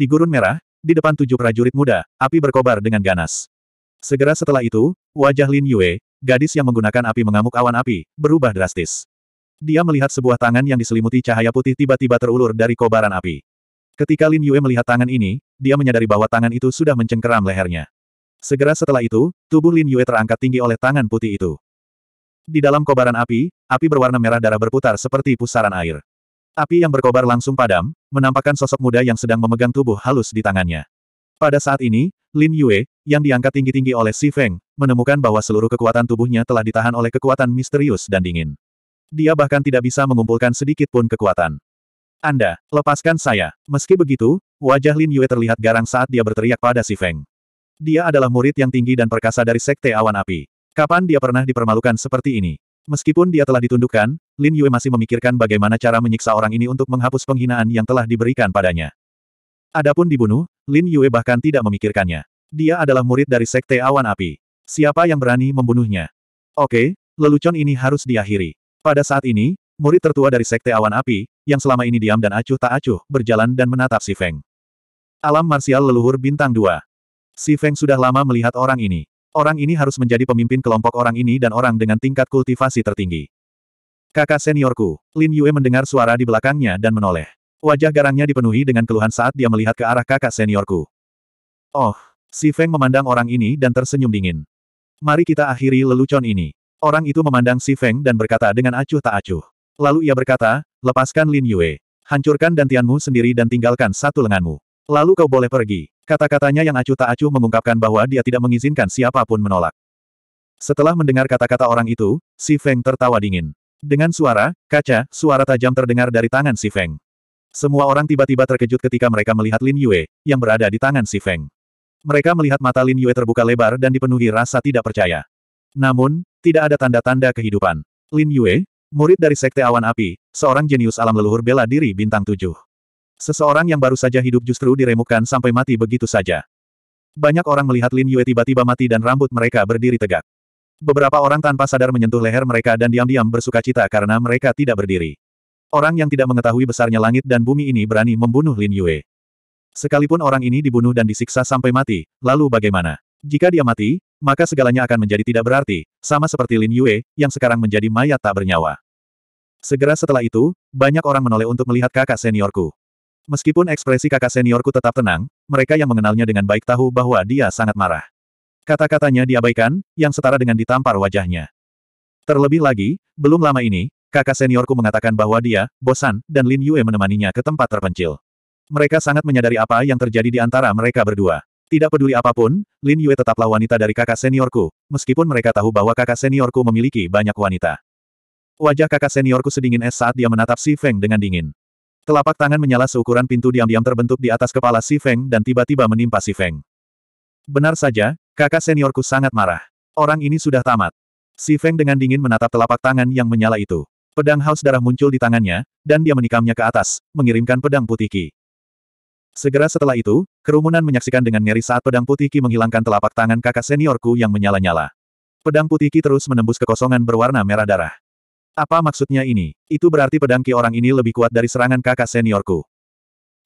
di gurun merah, di depan tujuh prajurit muda, api berkobar dengan ganas. Segera setelah itu, wajah Lin Yue, gadis yang menggunakan api mengamuk awan api, berubah drastis. Dia melihat sebuah tangan yang diselimuti cahaya putih tiba-tiba terulur dari kobaran api. Ketika Lin Yue melihat tangan ini, dia menyadari bahwa tangan itu sudah mencengkeram lehernya. Segera setelah itu, tubuh Lin Yue terangkat tinggi oleh tangan putih itu. Di dalam kobaran api, api berwarna merah darah berputar seperti pusaran air. Api yang berkobar langsung padam, menampakkan sosok muda yang sedang memegang tubuh halus di tangannya. Pada saat ini, Lin Yue, yang diangkat tinggi-tinggi oleh Si Feng, menemukan bahwa seluruh kekuatan tubuhnya telah ditahan oleh kekuatan misterius dan dingin. Dia bahkan tidak bisa mengumpulkan sedikit pun kekuatan. Anda, lepaskan saya. Meski begitu, wajah Lin Yue terlihat garang saat dia berteriak pada Si Feng. Dia adalah murid yang tinggi dan perkasa dari Sekte Awan Api. Kapan dia pernah dipermalukan seperti ini? Meskipun dia telah ditundukkan, Lin Yue masih memikirkan bagaimana cara menyiksa orang ini untuk menghapus penghinaan yang telah diberikan padanya. Adapun dibunuh, Lin Yue bahkan tidak memikirkannya. Dia adalah murid dari Sekte Awan Api. Siapa yang berani membunuhnya? Oke, lelucon ini harus diakhiri. Pada saat ini, murid tertua dari Sekte Awan Api, yang selama ini diam dan acuh tak acuh, berjalan dan menatap Si Feng. Alam marsial leluhur bintang 2. Si Feng sudah lama melihat orang ini. Orang ini harus menjadi pemimpin kelompok orang ini dan orang dengan tingkat kultivasi tertinggi. Kakak seniorku, Lin Yue mendengar suara di belakangnya dan menoleh. Wajah garangnya dipenuhi dengan keluhan saat dia melihat ke arah kakak seniorku. Oh, si Feng memandang orang ini dan tersenyum dingin. Mari kita akhiri lelucon ini. Orang itu memandang si Feng dan berkata dengan acuh tak acuh. Lalu ia berkata, lepaskan Lin Yue. Hancurkan dantianmu sendiri dan tinggalkan satu lenganmu. Lalu kau boleh pergi. Kata-katanya yang acuh tak acuh mengungkapkan bahwa dia tidak mengizinkan siapapun menolak. Setelah mendengar kata-kata orang itu, Si Feng tertawa dingin. Dengan suara, kaca, suara tajam terdengar dari tangan Si Feng. Semua orang tiba-tiba terkejut ketika mereka melihat Lin Yue, yang berada di tangan Si Feng. Mereka melihat mata Lin Yue terbuka lebar dan dipenuhi rasa tidak percaya. Namun, tidak ada tanda-tanda kehidupan. Lin Yue, murid dari Sekte Awan Api, seorang jenius alam leluhur bela diri bintang tujuh. Seseorang yang baru saja hidup justru diremukkan sampai mati begitu saja. Banyak orang melihat Lin Yue tiba-tiba mati dan rambut mereka berdiri tegak. Beberapa orang tanpa sadar menyentuh leher mereka dan diam-diam bersuka cita karena mereka tidak berdiri. Orang yang tidak mengetahui besarnya langit dan bumi ini berani membunuh Lin Yue. Sekalipun orang ini dibunuh dan disiksa sampai mati, lalu bagaimana? Jika dia mati, maka segalanya akan menjadi tidak berarti, sama seperti Lin Yue, yang sekarang menjadi mayat tak bernyawa. Segera setelah itu, banyak orang menoleh untuk melihat kakak seniorku. Meskipun ekspresi kakak seniorku tetap tenang, mereka yang mengenalnya dengan baik tahu bahwa dia sangat marah. Kata-katanya diabaikan, yang setara dengan ditampar wajahnya. Terlebih lagi, belum lama ini, kakak seniorku mengatakan bahwa dia, bosan, dan Lin Yue menemaninya ke tempat terpencil. Mereka sangat menyadari apa yang terjadi di antara mereka berdua. Tidak peduli apapun, Lin Yue tetaplah wanita dari kakak seniorku, meskipun mereka tahu bahwa kakak seniorku memiliki banyak wanita. Wajah kakak seniorku sedingin es saat dia menatap Si Feng dengan dingin. Telapak tangan menyala seukuran pintu diam-diam terbentuk di atas kepala Si Feng dan tiba-tiba menimpa Si Feng. Benar saja, kakak seniorku sangat marah. Orang ini sudah tamat. Si Feng dengan dingin menatap telapak tangan yang menyala itu. Pedang haus darah muncul di tangannya, dan dia menikamnya ke atas, mengirimkan pedang putih Ki. Segera setelah itu, kerumunan menyaksikan dengan ngeri saat pedang putih Ki menghilangkan telapak tangan kakak seniorku yang menyala-nyala. Pedang putih Ki terus menembus kekosongan berwarna merah darah. Apa maksudnya ini? Itu berarti pedang Ki orang ini lebih kuat dari serangan kakak seniorku.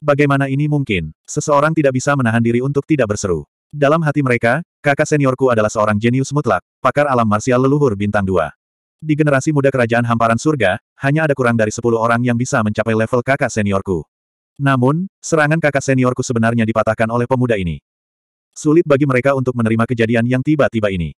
Bagaimana ini mungkin? Seseorang tidak bisa menahan diri untuk tidak berseru. Dalam hati mereka, kakak seniorku adalah seorang jenius mutlak, pakar alam marsial leluhur bintang dua. Di generasi muda kerajaan hamparan surga, hanya ada kurang dari 10 orang yang bisa mencapai level kakak seniorku. Namun, serangan kakak seniorku sebenarnya dipatahkan oleh pemuda ini. Sulit bagi mereka untuk menerima kejadian yang tiba-tiba ini.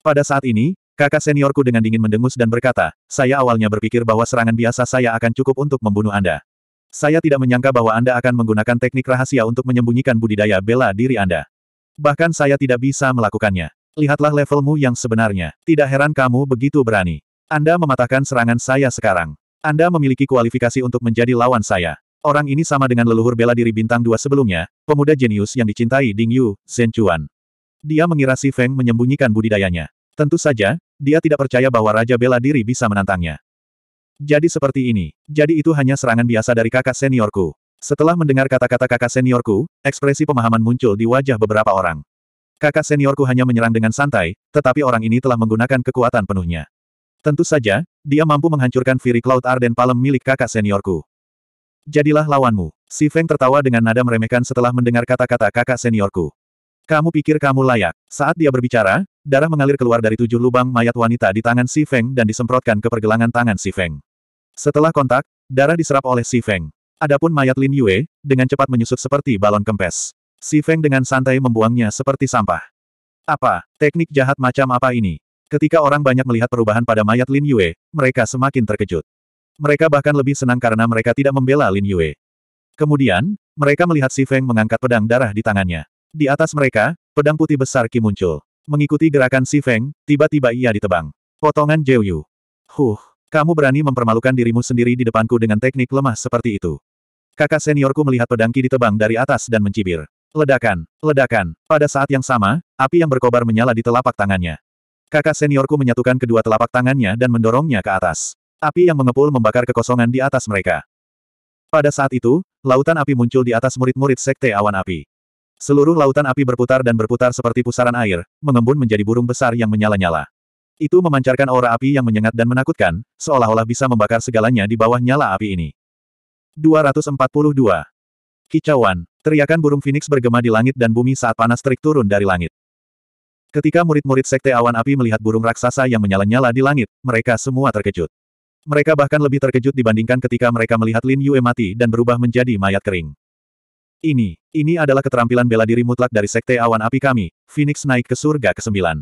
Pada saat ini, Kakak seniorku dengan dingin mendengus dan berkata, saya awalnya berpikir bahwa serangan biasa saya akan cukup untuk membunuh Anda. Saya tidak menyangka bahwa Anda akan menggunakan teknik rahasia untuk menyembunyikan budidaya bela diri Anda. Bahkan saya tidak bisa melakukannya. Lihatlah levelmu yang sebenarnya. Tidak heran kamu begitu berani. Anda mematahkan serangan saya sekarang. Anda memiliki kualifikasi untuk menjadi lawan saya. Orang ini sama dengan leluhur bela diri bintang dua sebelumnya, pemuda jenius yang dicintai Ding Yu, Zhen Chuan. Dia mengira Si Feng menyembunyikan budidayanya. Tentu saja, dia tidak percaya bahwa Raja Bela Diri bisa menantangnya. Jadi seperti ini. Jadi itu hanya serangan biasa dari kakak seniorku. Setelah mendengar kata-kata kakak seniorku, ekspresi pemahaman muncul di wajah beberapa orang. Kakak seniorku hanya menyerang dengan santai, tetapi orang ini telah menggunakan kekuatan penuhnya. Tentu saja, dia mampu menghancurkan Fury Cloud Arden Palem milik kakak seniorku. Jadilah lawanmu. Si Feng tertawa dengan nada meremehkan setelah mendengar kata-kata kakak seniorku. Kamu pikir kamu layak? Saat dia berbicara, darah mengalir keluar dari tujuh lubang mayat wanita di tangan Si Feng dan disemprotkan ke pergelangan tangan Si Feng. Setelah kontak, darah diserap oleh Si Feng. Adapun mayat Lin Yue, dengan cepat menyusut seperti balon kempes. Si Feng dengan santai membuangnya seperti sampah. Apa, teknik jahat macam apa ini? Ketika orang banyak melihat perubahan pada mayat Lin Yue, mereka semakin terkejut. Mereka bahkan lebih senang karena mereka tidak membela Lin Yue. Kemudian, mereka melihat Si Feng mengangkat pedang darah di tangannya. Di atas mereka, pedang putih besar Qi muncul. Mengikuti gerakan Si Feng, tiba-tiba ia ditebang. Potongan Jiu Yu. Huh, kamu berani mempermalukan dirimu sendiri di depanku dengan teknik lemah seperti itu. Kakak seniorku melihat pedang Qi ditebang dari atas dan mencibir. Ledakan, ledakan. Pada saat yang sama, api yang berkobar menyala di telapak tangannya. Kakak seniorku menyatukan kedua telapak tangannya dan mendorongnya ke atas. Api yang mengepul membakar kekosongan di atas mereka. Pada saat itu, lautan api muncul di atas murid-murid sekte awan api. Seluruh lautan api berputar dan berputar seperti pusaran air, mengembun menjadi burung besar yang menyala-nyala. Itu memancarkan aura api yang menyengat dan menakutkan, seolah-olah bisa membakar segalanya di bawah nyala api ini. 242. Kicauan, teriakan burung Phoenix bergema di langit dan bumi saat panas terik turun dari langit. Ketika murid-murid Sekte Awan Api melihat burung raksasa yang menyala-nyala di langit, mereka semua terkejut. Mereka bahkan lebih terkejut dibandingkan ketika mereka melihat Lin Yue mati dan berubah menjadi mayat kering. Ini, ini adalah keterampilan bela diri mutlak dari Sekte Awan Api kami, Phoenix naik ke surga ke-9.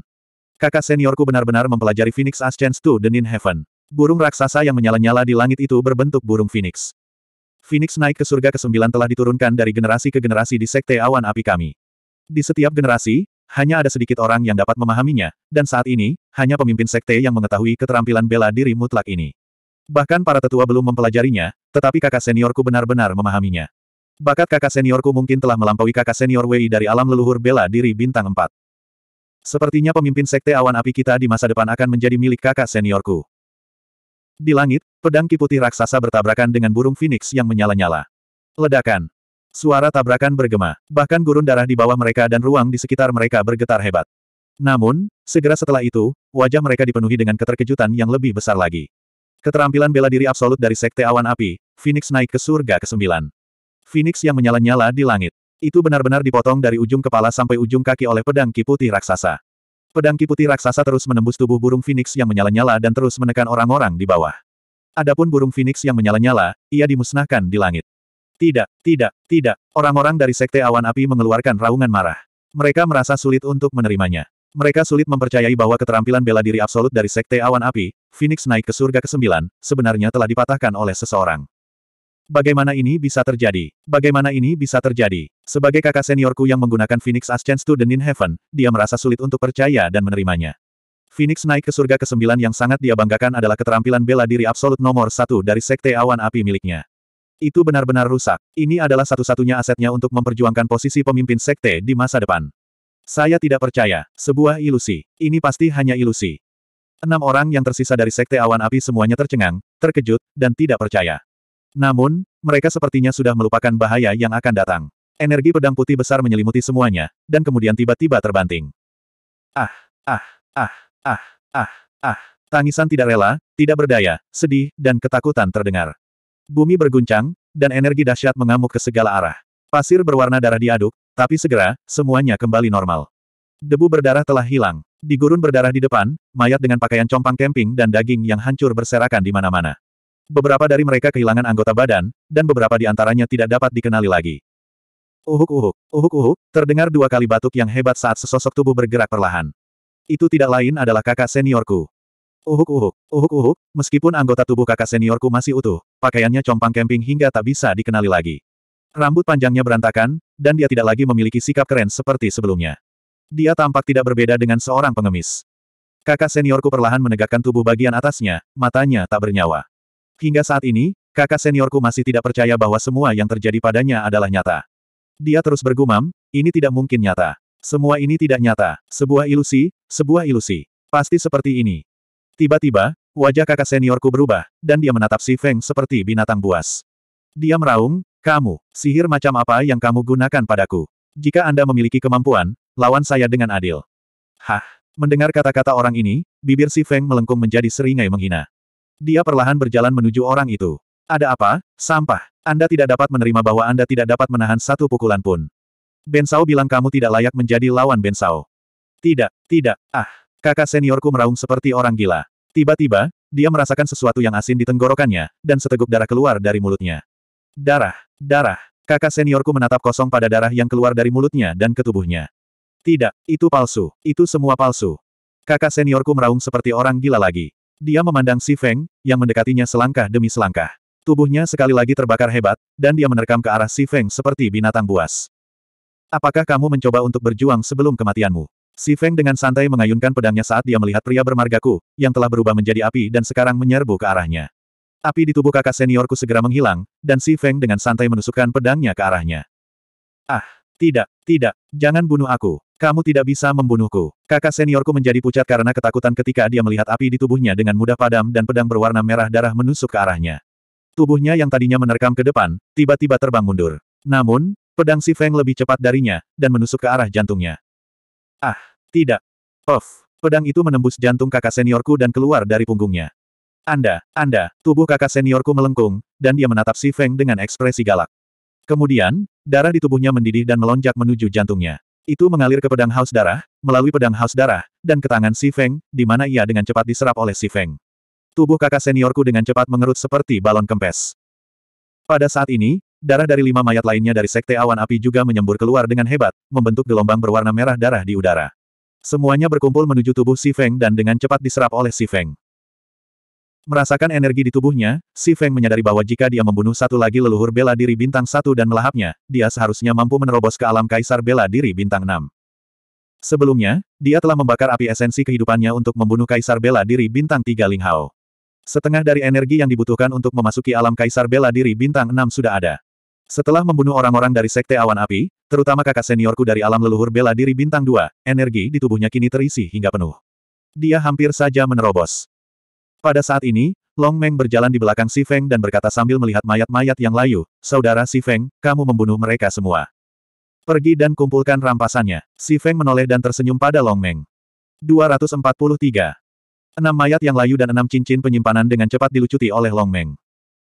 Kakak seniorku benar-benar mempelajari Phoenix Ascens to the Nin Heaven. Burung raksasa yang menyala-nyala di langit itu berbentuk burung Phoenix. Phoenix naik ke surga ke-9 telah diturunkan dari generasi ke generasi di Sekte Awan Api kami. Di setiap generasi, hanya ada sedikit orang yang dapat memahaminya, dan saat ini, hanya pemimpin sekte yang mengetahui keterampilan bela diri mutlak ini. Bahkan para tetua belum mempelajarinya, tetapi kakak seniorku benar-benar memahaminya. Bakat kakak seniorku mungkin telah melampaui kakak senior Wei dari alam leluhur bela diri bintang 4. Sepertinya pemimpin sekte awan api kita di masa depan akan menjadi milik kakak seniorku. Di langit, pedang kiputi raksasa bertabrakan dengan burung phoenix yang menyala-nyala. Ledakan. Suara tabrakan bergema, bahkan gurun darah di bawah mereka dan ruang di sekitar mereka bergetar hebat. Namun, segera setelah itu, wajah mereka dipenuhi dengan keterkejutan yang lebih besar lagi. Keterampilan bela diri absolut dari Sekte Awan Api, Phoenix naik ke surga ke-9. Phoenix yang menyala-nyala di langit. Itu benar-benar dipotong dari ujung kepala sampai ujung kaki oleh pedang kiputi raksasa. Pedang kiputi raksasa terus menembus tubuh burung Phoenix yang menyala-nyala dan terus menekan orang-orang di bawah. Adapun burung Phoenix yang menyala-nyala, ia dimusnahkan di langit. Tidak, tidak, tidak. Orang-orang dari Sekte Awan Api mengeluarkan raungan marah. Mereka merasa sulit untuk menerimanya. Mereka sulit mempercayai bahwa keterampilan bela diri absolut dari Sekte Awan Api, Phoenix naik ke surga ke-9, sebenarnya telah dipatahkan oleh seseorang. Bagaimana ini bisa terjadi? Bagaimana ini bisa terjadi? Sebagai kakak seniorku yang menggunakan Phoenix Ascent to the Nine Heaven, dia merasa sulit untuk percaya dan menerimanya. Phoenix naik ke surga ke-9 yang sangat dia banggakan adalah keterampilan bela diri absolut nomor satu dari sekte awan api miliknya. Itu benar-benar rusak. Ini adalah satu-satunya asetnya untuk memperjuangkan posisi pemimpin sekte di masa depan. Saya tidak percaya. Sebuah ilusi. Ini pasti hanya ilusi. Enam orang yang tersisa dari Sekte Awan Api semuanya tercengang, terkejut, dan tidak percaya. Namun, mereka sepertinya sudah melupakan bahaya yang akan datang. Energi pedang putih besar menyelimuti semuanya, dan kemudian tiba-tiba terbanting. Ah, ah, ah, ah, ah, ah. Tangisan tidak rela, tidak berdaya, sedih, dan ketakutan terdengar. Bumi berguncang, dan energi dahsyat mengamuk ke segala arah. Pasir berwarna darah diaduk, tapi segera, semuanya kembali normal. Debu berdarah telah hilang. Di gurun berdarah di depan, mayat dengan pakaian compang kemping dan daging yang hancur berserakan di mana-mana. Beberapa dari mereka kehilangan anggota badan, dan beberapa di antaranya tidak dapat dikenali lagi. Uhuk-uhuk, uhuk-uhuk, terdengar dua kali batuk yang hebat saat sesosok tubuh bergerak perlahan. Itu tidak lain adalah kakak seniorku. Uhuk-uhuk, uhuk-uhuk, meskipun anggota tubuh kakak seniorku masih utuh, pakaiannya compang camping hingga tak bisa dikenali lagi. Rambut panjangnya berantakan, dan dia tidak lagi memiliki sikap keren seperti sebelumnya. Dia tampak tidak berbeda dengan seorang pengemis. Kakak seniorku perlahan menegakkan tubuh bagian atasnya, matanya tak bernyawa. Hingga saat ini, kakak seniorku masih tidak percaya bahwa semua yang terjadi padanya adalah nyata. Dia terus bergumam, ini tidak mungkin nyata. Semua ini tidak nyata, sebuah ilusi, sebuah ilusi. Pasti seperti ini. Tiba-tiba, wajah kakak seniorku berubah, dan dia menatap si Feng seperti binatang buas. Dia meraung, kamu, sihir macam apa yang kamu gunakan padaku? Jika Anda memiliki kemampuan, lawan saya dengan adil. Hah, mendengar kata-kata orang ini, bibir si Feng melengkung menjadi seringai menghina. Dia perlahan berjalan menuju orang itu. Ada apa, sampah? Anda tidak dapat menerima bahwa Anda tidak dapat menahan satu pukulan pun. Bensao bilang kamu tidak layak menjadi lawan Bensao. Tidak, tidak, ah. Kakak seniorku meraung seperti orang gila. Tiba-tiba, dia merasakan sesuatu yang asin di tenggorokannya, dan seteguk darah keluar dari mulutnya. Darah, darah. Kakak seniorku menatap kosong pada darah yang keluar dari mulutnya dan ketubuhnya. Tidak, itu palsu, itu semua palsu. Kakak seniorku meraung seperti orang gila lagi. Dia memandang Si Feng, yang mendekatinya selangkah demi selangkah. Tubuhnya sekali lagi terbakar hebat, dan dia menerkam ke arah Si Feng seperti binatang buas. Apakah kamu mencoba untuk berjuang sebelum kematianmu? Si Feng dengan santai mengayunkan pedangnya saat dia melihat pria bermargaku, yang telah berubah menjadi api dan sekarang menyerbu ke arahnya. Api di tubuh kakak seniorku segera menghilang, dan Si Feng dengan santai menusukkan pedangnya ke arahnya. Ah! Tidak, tidak, jangan bunuh aku. Kamu tidak bisa membunuhku. Kakak seniorku menjadi pucat karena ketakutan ketika dia melihat api di tubuhnya dengan mudah padam dan pedang berwarna merah darah menusuk ke arahnya. Tubuhnya yang tadinya menerkam ke depan, tiba-tiba terbang mundur. Namun, pedang si Feng lebih cepat darinya, dan menusuk ke arah jantungnya. Ah, tidak. Off. Pedang itu menembus jantung kakak seniorku dan keluar dari punggungnya. Anda, Anda, tubuh kakak seniorku melengkung, dan dia menatap si Feng dengan ekspresi galak. Kemudian, darah di tubuhnya mendidih dan melonjak menuju jantungnya. Itu mengalir ke pedang haus darah, melalui pedang haus darah, dan ke tangan Si Feng, di mana ia dengan cepat diserap oleh Si Feng. Tubuh kakak seniorku dengan cepat mengerut seperti balon kempes. Pada saat ini, darah dari lima mayat lainnya dari Sekte Awan Api juga menyembur keluar dengan hebat, membentuk gelombang berwarna merah darah di udara. Semuanya berkumpul menuju tubuh Si Feng dan dengan cepat diserap oleh Si Feng. Merasakan energi di tubuhnya, Si Feng menyadari bahwa jika dia membunuh satu lagi leluhur bela diri bintang satu dan melahapnya, dia seharusnya mampu menerobos ke alam kaisar bela diri bintang enam. Sebelumnya, dia telah membakar api esensi kehidupannya untuk membunuh kaisar bela diri bintang tiga Ling Hao. Setengah dari energi yang dibutuhkan untuk memasuki alam kaisar bela diri bintang enam sudah ada. Setelah membunuh orang-orang dari Sekte Awan Api, terutama kakak seniorku dari alam leluhur bela diri bintang dua, energi di tubuhnya kini terisi hingga penuh. Dia hampir saja menerobos. Pada saat ini, Long Meng berjalan di belakang Si Feng dan berkata sambil melihat mayat-mayat yang layu, Saudara Si Feng, kamu membunuh mereka semua. Pergi dan kumpulkan rampasannya. Si Feng menoleh dan tersenyum pada Long Meng. 243. Enam mayat yang layu dan enam cincin penyimpanan dengan cepat dilucuti oleh Long Meng.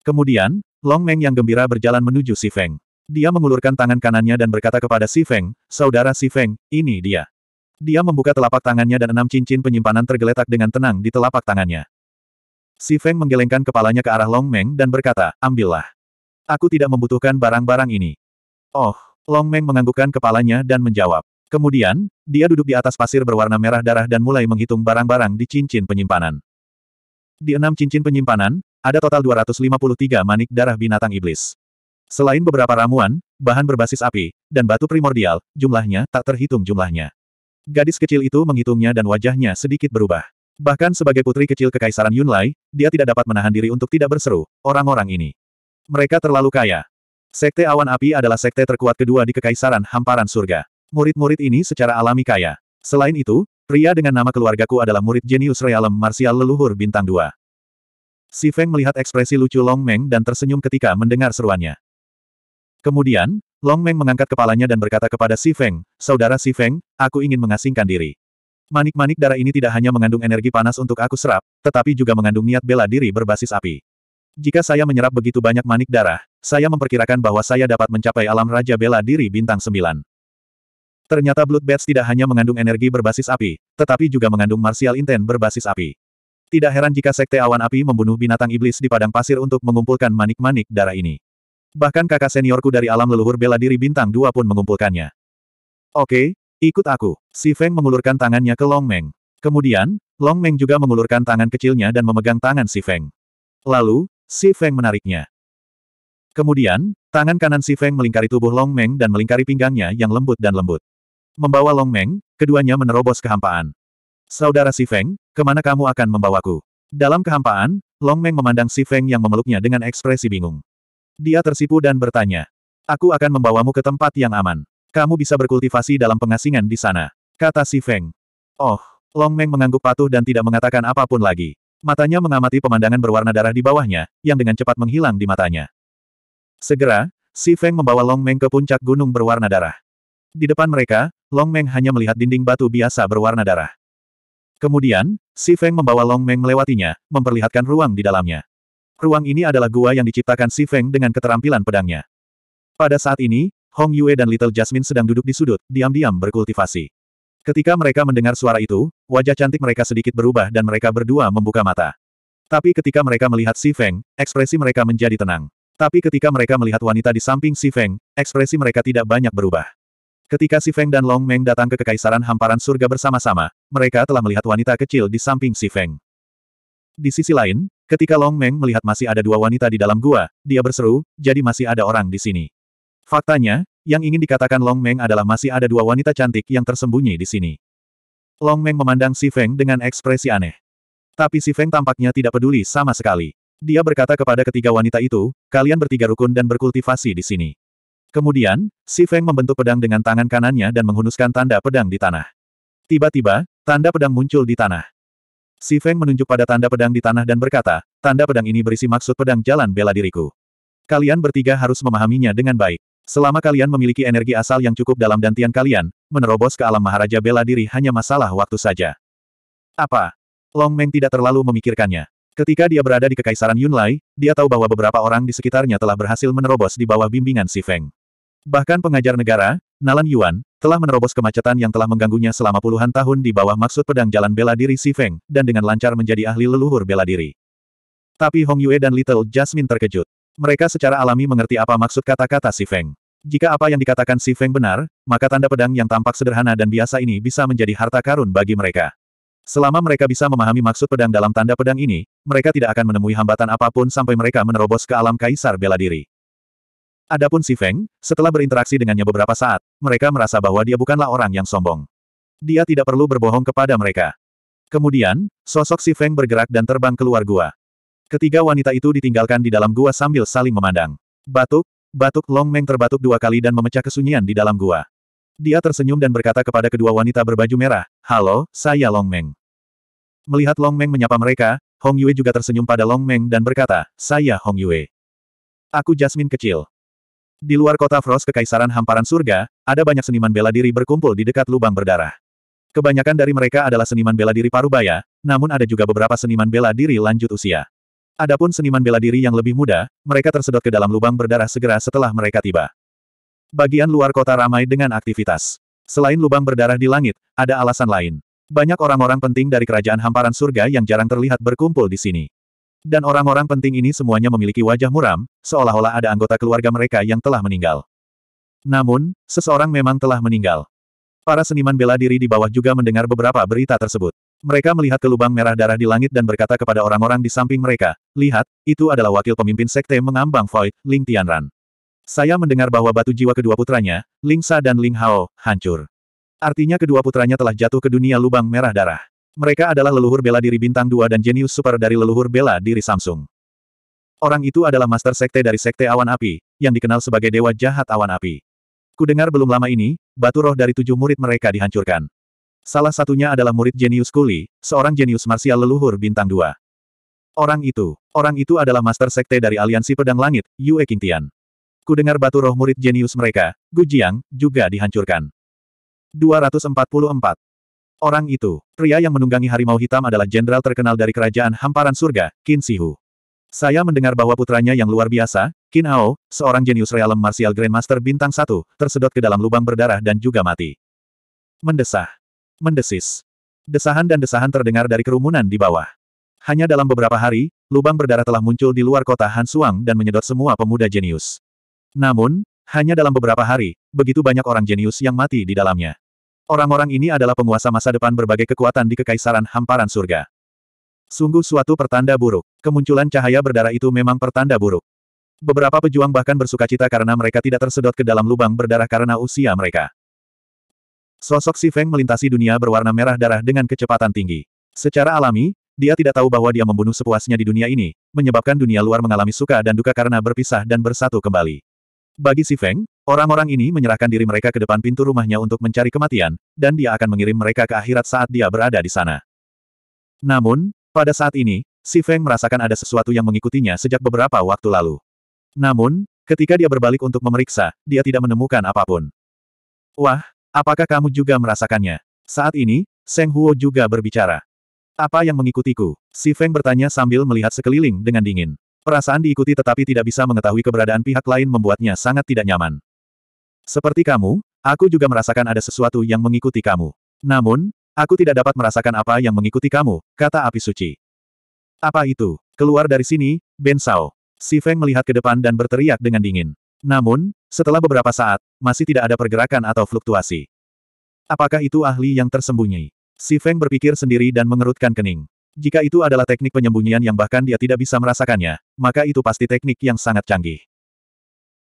Kemudian, Long Meng yang gembira berjalan menuju Si Feng. Dia mengulurkan tangan kanannya dan berkata kepada Si Feng, Saudara Si Feng, ini dia. Dia membuka telapak tangannya dan enam cincin penyimpanan tergeletak dengan tenang di telapak tangannya. Si Feng menggelengkan kepalanya ke arah Long Meng dan berkata, ambillah. Aku tidak membutuhkan barang-barang ini. Oh, Long Meng menganggukkan kepalanya dan menjawab. Kemudian, dia duduk di atas pasir berwarna merah darah dan mulai menghitung barang-barang di cincin penyimpanan. Di enam cincin penyimpanan, ada total 253 manik darah binatang iblis. Selain beberapa ramuan, bahan berbasis api, dan batu primordial, jumlahnya tak terhitung jumlahnya. Gadis kecil itu menghitungnya dan wajahnya sedikit berubah. Bahkan sebagai putri kecil Kekaisaran Yunlai, dia tidak dapat menahan diri untuk tidak berseru, orang-orang ini. Mereka terlalu kaya. Sekte Awan Api adalah sekte terkuat kedua di Kekaisaran Hamparan Surga. Murid-murid ini secara alami kaya. Selain itu, pria dengan nama keluargaku adalah murid jenius realem marsial leluhur bintang dua. Si Feng melihat ekspresi lucu Long Meng dan tersenyum ketika mendengar seruannya. Kemudian, Long Meng mengangkat kepalanya dan berkata kepada Si Feng, Saudara Si Feng, aku ingin mengasingkan diri. Manik-manik darah ini tidak hanya mengandung energi panas untuk aku serap, tetapi juga mengandung niat bela diri berbasis api. Jika saya menyerap begitu banyak manik darah, saya memperkirakan bahwa saya dapat mencapai alam Raja Bela Diri Bintang 9. Ternyata Blood Bats tidak hanya mengandung energi berbasis api, tetapi juga mengandung martial intent berbasis api. Tidak heran jika Sekte Awan Api membunuh binatang iblis di padang pasir untuk mengumpulkan manik-manik darah ini. Bahkan kakak seniorku dari alam leluhur bela diri bintang dua pun mengumpulkannya. Oke, Ikut aku. Si Feng mengulurkan tangannya ke Long Meng. Kemudian, Long Meng juga mengulurkan tangan kecilnya dan memegang tangan si Feng. Lalu, si Feng menariknya. Kemudian, tangan kanan si Feng melingkari tubuh Long Meng dan melingkari pinggangnya yang lembut dan lembut. Membawa Long Meng, keduanya menerobos kehampaan. Saudara si Feng, kemana kamu akan membawaku? Dalam kehampaan, Long Meng memandang si Feng yang memeluknya dengan ekspresi bingung. Dia tersipu dan bertanya. Aku akan membawamu ke tempat yang aman. Kamu bisa berkultivasi dalam pengasingan di sana. Kata si Feng. Oh, Long Meng mengangguk patuh dan tidak mengatakan apapun lagi. Matanya mengamati pemandangan berwarna darah di bawahnya, yang dengan cepat menghilang di matanya. Segera, si Feng membawa Long Meng ke puncak gunung berwarna darah. Di depan mereka, Long Meng hanya melihat dinding batu biasa berwarna darah. Kemudian, si Feng membawa Long Meng melewatinya, memperlihatkan ruang di dalamnya. Ruang ini adalah gua yang diciptakan si Feng dengan keterampilan pedangnya. Pada saat ini, Hong Yue dan Little Jasmine sedang duduk di sudut, diam-diam berkultivasi. Ketika mereka mendengar suara itu, wajah cantik mereka sedikit berubah dan mereka berdua membuka mata. Tapi ketika mereka melihat Si Feng, ekspresi mereka menjadi tenang. Tapi ketika mereka melihat wanita di samping Si Feng, ekspresi mereka tidak banyak berubah. Ketika Si Feng dan Long Meng datang ke Kekaisaran Hamparan Surga bersama-sama, mereka telah melihat wanita kecil di samping Si Feng. Di sisi lain, ketika Long Meng melihat masih ada dua wanita di dalam gua, dia berseru, jadi masih ada orang di sini. Faktanya, yang ingin dikatakan Long Meng adalah masih ada dua wanita cantik yang tersembunyi di sini. Long Meng memandang Si Feng dengan ekspresi aneh. Tapi Si Feng tampaknya tidak peduli sama sekali. Dia berkata kepada ketiga wanita itu, kalian bertiga rukun dan berkultivasi di sini. Kemudian, Si Feng membentuk pedang dengan tangan kanannya dan menghunuskan tanda pedang di tanah. Tiba-tiba, tanda pedang muncul di tanah. Si Feng menunjuk pada tanda pedang di tanah dan berkata, tanda pedang ini berisi maksud pedang jalan bela diriku. Kalian bertiga harus memahaminya dengan baik. Selama kalian memiliki energi asal yang cukup dalam dantian kalian, menerobos ke alam Maharaja bela diri hanya masalah waktu saja. Apa? Long Meng tidak terlalu memikirkannya. Ketika dia berada di Kekaisaran Yunlai, dia tahu bahwa beberapa orang di sekitarnya telah berhasil menerobos di bawah bimbingan Si Feng. Bahkan pengajar negara, Nalan Yuan, telah menerobos kemacetan yang telah mengganggunya selama puluhan tahun di bawah maksud pedang jalan bela diri Si Feng, dan dengan lancar menjadi ahli leluhur bela diri. Tapi Hong Yue dan Little Jasmine terkejut. Mereka secara alami mengerti apa maksud kata-kata Si Feng. Jika apa yang dikatakan Si Feng benar, maka tanda pedang yang tampak sederhana dan biasa ini bisa menjadi harta karun bagi mereka. Selama mereka bisa memahami maksud pedang dalam tanda pedang ini, mereka tidak akan menemui hambatan apapun sampai mereka menerobos ke alam kaisar bela diri. Adapun Si Feng, setelah berinteraksi dengannya beberapa saat, mereka merasa bahwa dia bukanlah orang yang sombong. Dia tidak perlu berbohong kepada mereka. Kemudian, sosok Si Feng bergerak dan terbang keluar gua. Ketiga wanita itu ditinggalkan di dalam gua sambil saling memandang. Batuk, batuk Long Meng terbatuk dua kali dan memecah kesunyian di dalam gua. Dia tersenyum dan berkata kepada kedua wanita berbaju merah, Halo, saya Long Meng. Melihat Long Meng menyapa mereka, Hong Yue juga tersenyum pada Long Meng dan berkata, Saya Hong Yue. Aku Jasmine kecil. Di luar kota Frost Kekaisaran Hamparan Surga, ada banyak seniman bela diri berkumpul di dekat lubang berdarah. Kebanyakan dari mereka adalah seniman bela diri parubaya, namun ada juga beberapa seniman bela diri lanjut usia. Adapun seniman bela diri yang lebih muda, mereka tersedot ke dalam lubang berdarah segera setelah mereka tiba. Bagian luar kota ramai dengan aktivitas. Selain lubang berdarah di langit, ada alasan lain. Banyak orang-orang penting dari kerajaan hamparan surga yang jarang terlihat berkumpul di sini. Dan orang-orang penting ini semuanya memiliki wajah muram, seolah-olah ada anggota keluarga mereka yang telah meninggal. Namun, seseorang memang telah meninggal. Para seniman bela diri di bawah juga mendengar beberapa berita tersebut. Mereka melihat ke lubang merah darah di langit dan berkata kepada orang-orang di samping mereka, lihat, itu adalah wakil pemimpin sekte mengambang Void, Ling Tianran. Saya mendengar bahwa batu jiwa kedua putranya, Ling Sa dan Ling Hao, hancur. Artinya kedua putranya telah jatuh ke dunia lubang merah darah. Mereka adalah leluhur bela diri bintang dua dan jenius super dari leluhur bela diri Samsung. Orang itu adalah master sekte dari sekte awan api, yang dikenal sebagai dewa jahat awan api. Kudengar belum lama ini, batu roh dari tujuh murid mereka dihancurkan. Salah satunya adalah murid jenius Kuli, seorang jenius marsial leluhur bintang dua. Orang itu, orang itu adalah master sekte dari aliansi pedang langit, Yue Qingtian. Kudengar batu roh murid jenius mereka, Gu Jiang, juga dihancurkan. 244. Orang itu, pria yang menunggangi harimau hitam adalah jenderal terkenal dari kerajaan hamparan surga, Qin Sihu. Saya mendengar bahwa putranya yang luar biasa, Qin Hao, seorang jenius realem martial grandmaster bintang satu, tersedot ke dalam lubang berdarah dan juga mati. Mendesah mendesis. Desahan dan desahan terdengar dari kerumunan di bawah. Hanya dalam beberapa hari, lubang berdarah telah muncul di luar kota Hansuang dan menyedot semua pemuda jenius. Namun, hanya dalam beberapa hari, begitu banyak orang jenius yang mati di dalamnya. Orang-orang ini adalah penguasa masa depan berbagai kekuatan di Kekaisaran Hamparan Surga. Sungguh suatu pertanda buruk. Kemunculan cahaya berdarah itu memang pertanda buruk. Beberapa pejuang bahkan bersukacita karena mereka tidak tersedot ke dalam lubang berdarah karena usia mereka. Sosok Si Feng melintasi dunia berwarna merah darah dengan kecepatan tinggi. Secara alami, dia tidak tahu bahwa dia membunuh sepuasnya di dunia ini, menyebabkan dunia luar mengalami suka dan duka karena berpisah dan bersatu kembali. Bagi Si Feng, orang-orang ini menyerahkan diri mereka ke depan pintu rumahnya untuk mencari kematian, dan dia akan mengirim mereka ke akhirat saat dia berada di sana. Namun, pada saat ini, Si Feng merasakan ada sesuatu yang mengikutinya sejak beberapa waktu lalu. Namun, ketika dia berbalik untuk memeriksa, dia tidak menemukan apapun. Wah, Apakah kamu juga merasakannya? Saat ini, Seng Huo juga berbicara. Apa yang mengikutiku? Si Feng bertanya sambil melihat sekeliling dengan dingin. Perasaan diikuti tetapi tidak bisa mengetahui keberadaan pihak lain membuatnya sangat tidak nyaman. Seperti kamu, aku juga merasakan ada sesuatu yang mengikuti kamu. Namun, aku tidak dapat merasakan apa yang mengikuti kamu, kata api suci. Apa itu? Keluar dari sini, Ben Sao. Si Feng melihat ke depan dan berteriak dengan dingin. Namun, setelah beberapa saat, masih tidak ada pergerakan atau fluktuasi. Apakah itu ahli yang tersembunyi? Si Feng berpikir sendiri dan mengerutkan kening. Jika itu adalah teknik penyembunyian yang bahkan dia tidak bisa merasakannya, maka itu pasti teknik yang sangat canggih.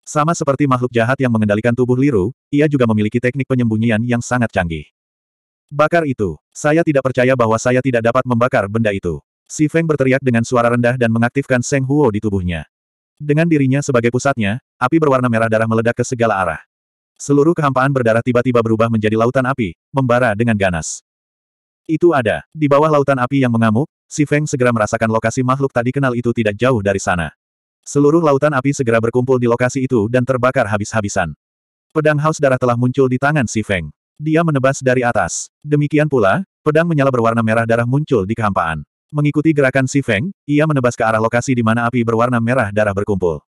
Sama seperti makhluk jahat yang mengendalikan tubuh liru, ia juga memiliki teknik penyembunyian yang sangat canggih. Bakar itu. Saya tidak percaya bahwa saya tidak dapat membakar benda itu. Si Feng berteriak dengan suara rendah dan mengaktifkan Seng Huo di tubuhnya. Dengan dirinya sebagai pusatnya, api berwarna merah darah meledak ke segala arah. Seluruh kehampaan berdarah tiba-tiba berubah menjadi lautan api, membara dengan ganas. Itu ada. Di bawah lautan api yang mengamuk, Si Feng segera merasakan lokasi makhluk tadi kenal itu tidak jauh dari sana. Seluruh lautan api segera berkumpul di lokasi itu dan terbakar habis-habisan. Pedang haus darah telah muncul di tangan Si Feng. Dia menebas dari atas. Demikian pula, pedang menyala berwarna merah darah muncul di kehampaan. Mengikuti gerakan Si Feng, ia menebas ke arah lokasi di mana api berwarna merah darah berkumpul.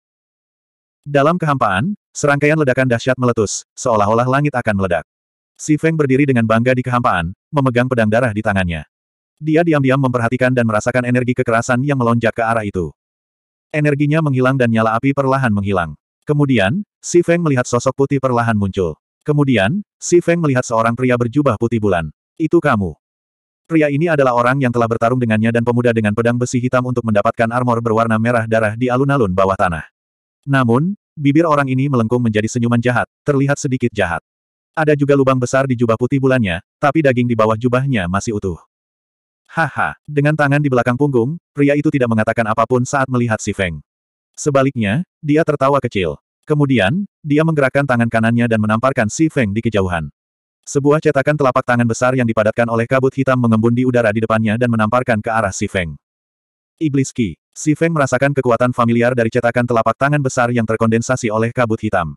Dalam kehampaan, serangkaian ledakan dahsyat meletus, seolah-olah langit akan meledak. Si Feng berdiri dengan bangga di kehampaan, memegang pedang darah di tangannya. Dia diam-diam memperhatikan dan merasakan energi kekerasan yang melonjak ke arah itu. Energinya menghilang dan nyala api perlahan menghilang. Kemudian, Si Feng melihat sosok putih perlahan muncul. Kemudian, Si Feng melihat seorang pria berjubah putih bulan. Itu kamu. Pria ini adalah orang yang telah bertarung dengannya dan pemuda dengan pedang besi hitam untuk mendapatkan armor berwarna merah darah di alun-alun bawah tanah. Namun, bibir orang ini melengkung menjadi senyuman jahat, terlihat sedikit jahat. Ada juga lubang besar di jubah putih bulannya, tapi daging di bawah jubahnya masih utuh. Haha, dengan tangan di belakang punggung, pria itu tidak mengatakan apapun saat melihat si Feng. Sebaliknya, dia tertawa kecil. Kemudian, dia menggerakkan tangan kanannya dan menamparkan si Feng di kejauhan. Sebuah cetakan telapak tangan besar yang dipadatkan oleh kabut hitam mengembun di udara di depannya dan menamparkan ke arah Si Feng. Iblis Ki. Si Feng merasakan kekuatan familiar dari cetakan telapak tangan besar yang terkondensasi oleh kabut hitam.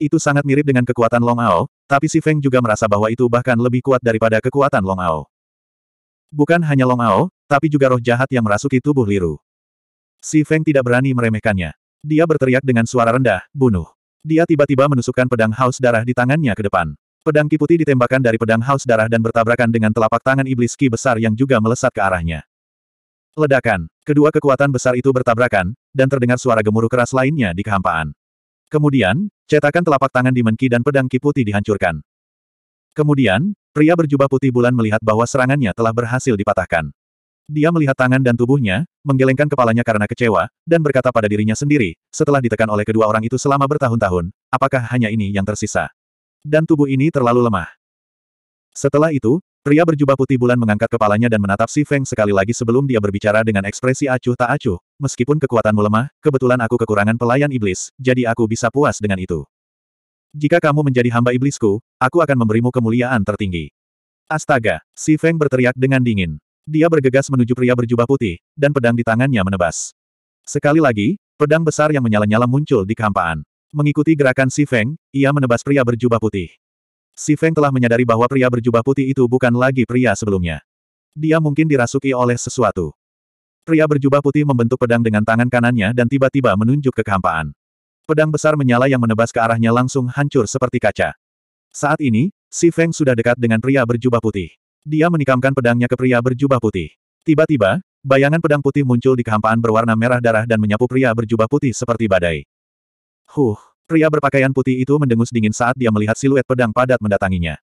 Itu sangat mirip dengan kekuatan Long Ao, tapi Si Feng juga merasa bahwa itu bahkan lebih kuat daripada kekuatan Long Ao. Bukan hanya Long Ao, tapi juga roh jahat yang merasuki tubuh Liru. Si Feng tidak berani meremehkannya. Dia berteriak dengan suara rendah, bunuh. Dia tiba-tiba menusukkan pedang haus darah di tangannya ke depan. Pedang Ki Putih ditembakkan dari pedang haus darah dan bertabrakan dengan telapak tangan iblis Ki besar yang juga melesat ke arahnya. Ledakan. Kedua kekuatan besar itu bertabrakan, dan terdengar suara gemuruh keras lainnya di kehampaan. Kemudian, cetakan telapak tangan di Menki dan pedang Ki Putih dihancurkan. Kemudian, pria berjubah putih bulan melihat bahwa serangannya telah berhasil dipatahkan. Dia melihat tangan dan tubuhnya, menggelengkan kepalanya karena kecewa, dan berkata pada dirinya sendiri, setelah ditekan oleh kedua orang itu selama bertahun-tahun, apakah hanya ini yang tersisa? Dan tubuh ini terlalu lemah. Setelah itu, pria berjubah putih bulan mengangkat kepalanya dan menatap si Feng sekali lagi sebelum dia berbicara dengan ekspresi acuh tak acuh, meskipun kekuatanmu lemah, kebetulan aku kekurangan pelayan iblis, jadi aku bisa puas dengan itu. Jika kamu menjadi hamba iblisku, aku akan memberimu kemuliaan tertinggi. Astaga! Si Feng berteriak dengan dingin. Dia bergegas menuju pria berjubah putih, dan pedang di tangannya menebas. Sekali lagi, pedang besar yang menyala-nyala muncul di kehampaan. Mengikuti gerakan Si Feng, ia menebas pria berjubah putih. Si Feng telah menyadari bahwa pria berjubah putih itu bukan lagi pria sebelumnya. Dia mungkin dirasuki oleh sesuatu. Pria berjubah putih membentuk pedang dengan tangan kanannya dan tiba-tiba menunjuk ke kehampaan. Pedang besar menyala yang menebas ke arahnya langsung hancur seperti kaca. Saat ini, Si Feng sudah dekat dengan pria berjubah putih. Dia menikamkan pedangnya ke pria berjubah putih. Tiba-tiba, bayangan pedang putih muncul di kehampaan berwarna merah darah dan menyapu pria berjubah putih seperti badai. Huh, pria berpakaian putih itu mendengus dingin saat dia melihat siluet pedang padat mendatanginya.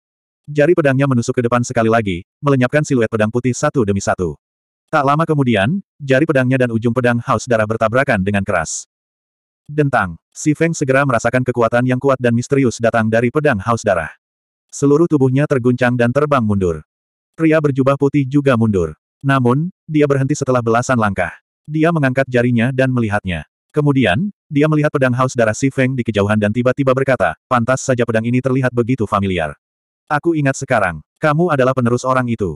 Jari pedangnya menusuk ke depan sekali lagi, melenyapkan siluet pedang putih satu demi satu. Tak lama kemudian, jari pedangnya dan ujung pedang haus darah bertabrakan dengan keras. Dentang, si Feng segera merasakan kekuatan yang kuat dan misterius datang dari pedang haus darah. Seluruh tubuhnya terguncang dan terbang mundur. Pria berjubah putih juga mundur. Namun, dia berhenti setelah belasan langkah. Dia mengangkat jarinya dan melihatnya. Kemudian, dia melihat pedang haus darah Si Feng di kejauhan dan tiba-tiba berkata, pantas saja pedang ini terlihat begitu familiar. Aku ingat sekarang, kamu adalah penerus orang itu.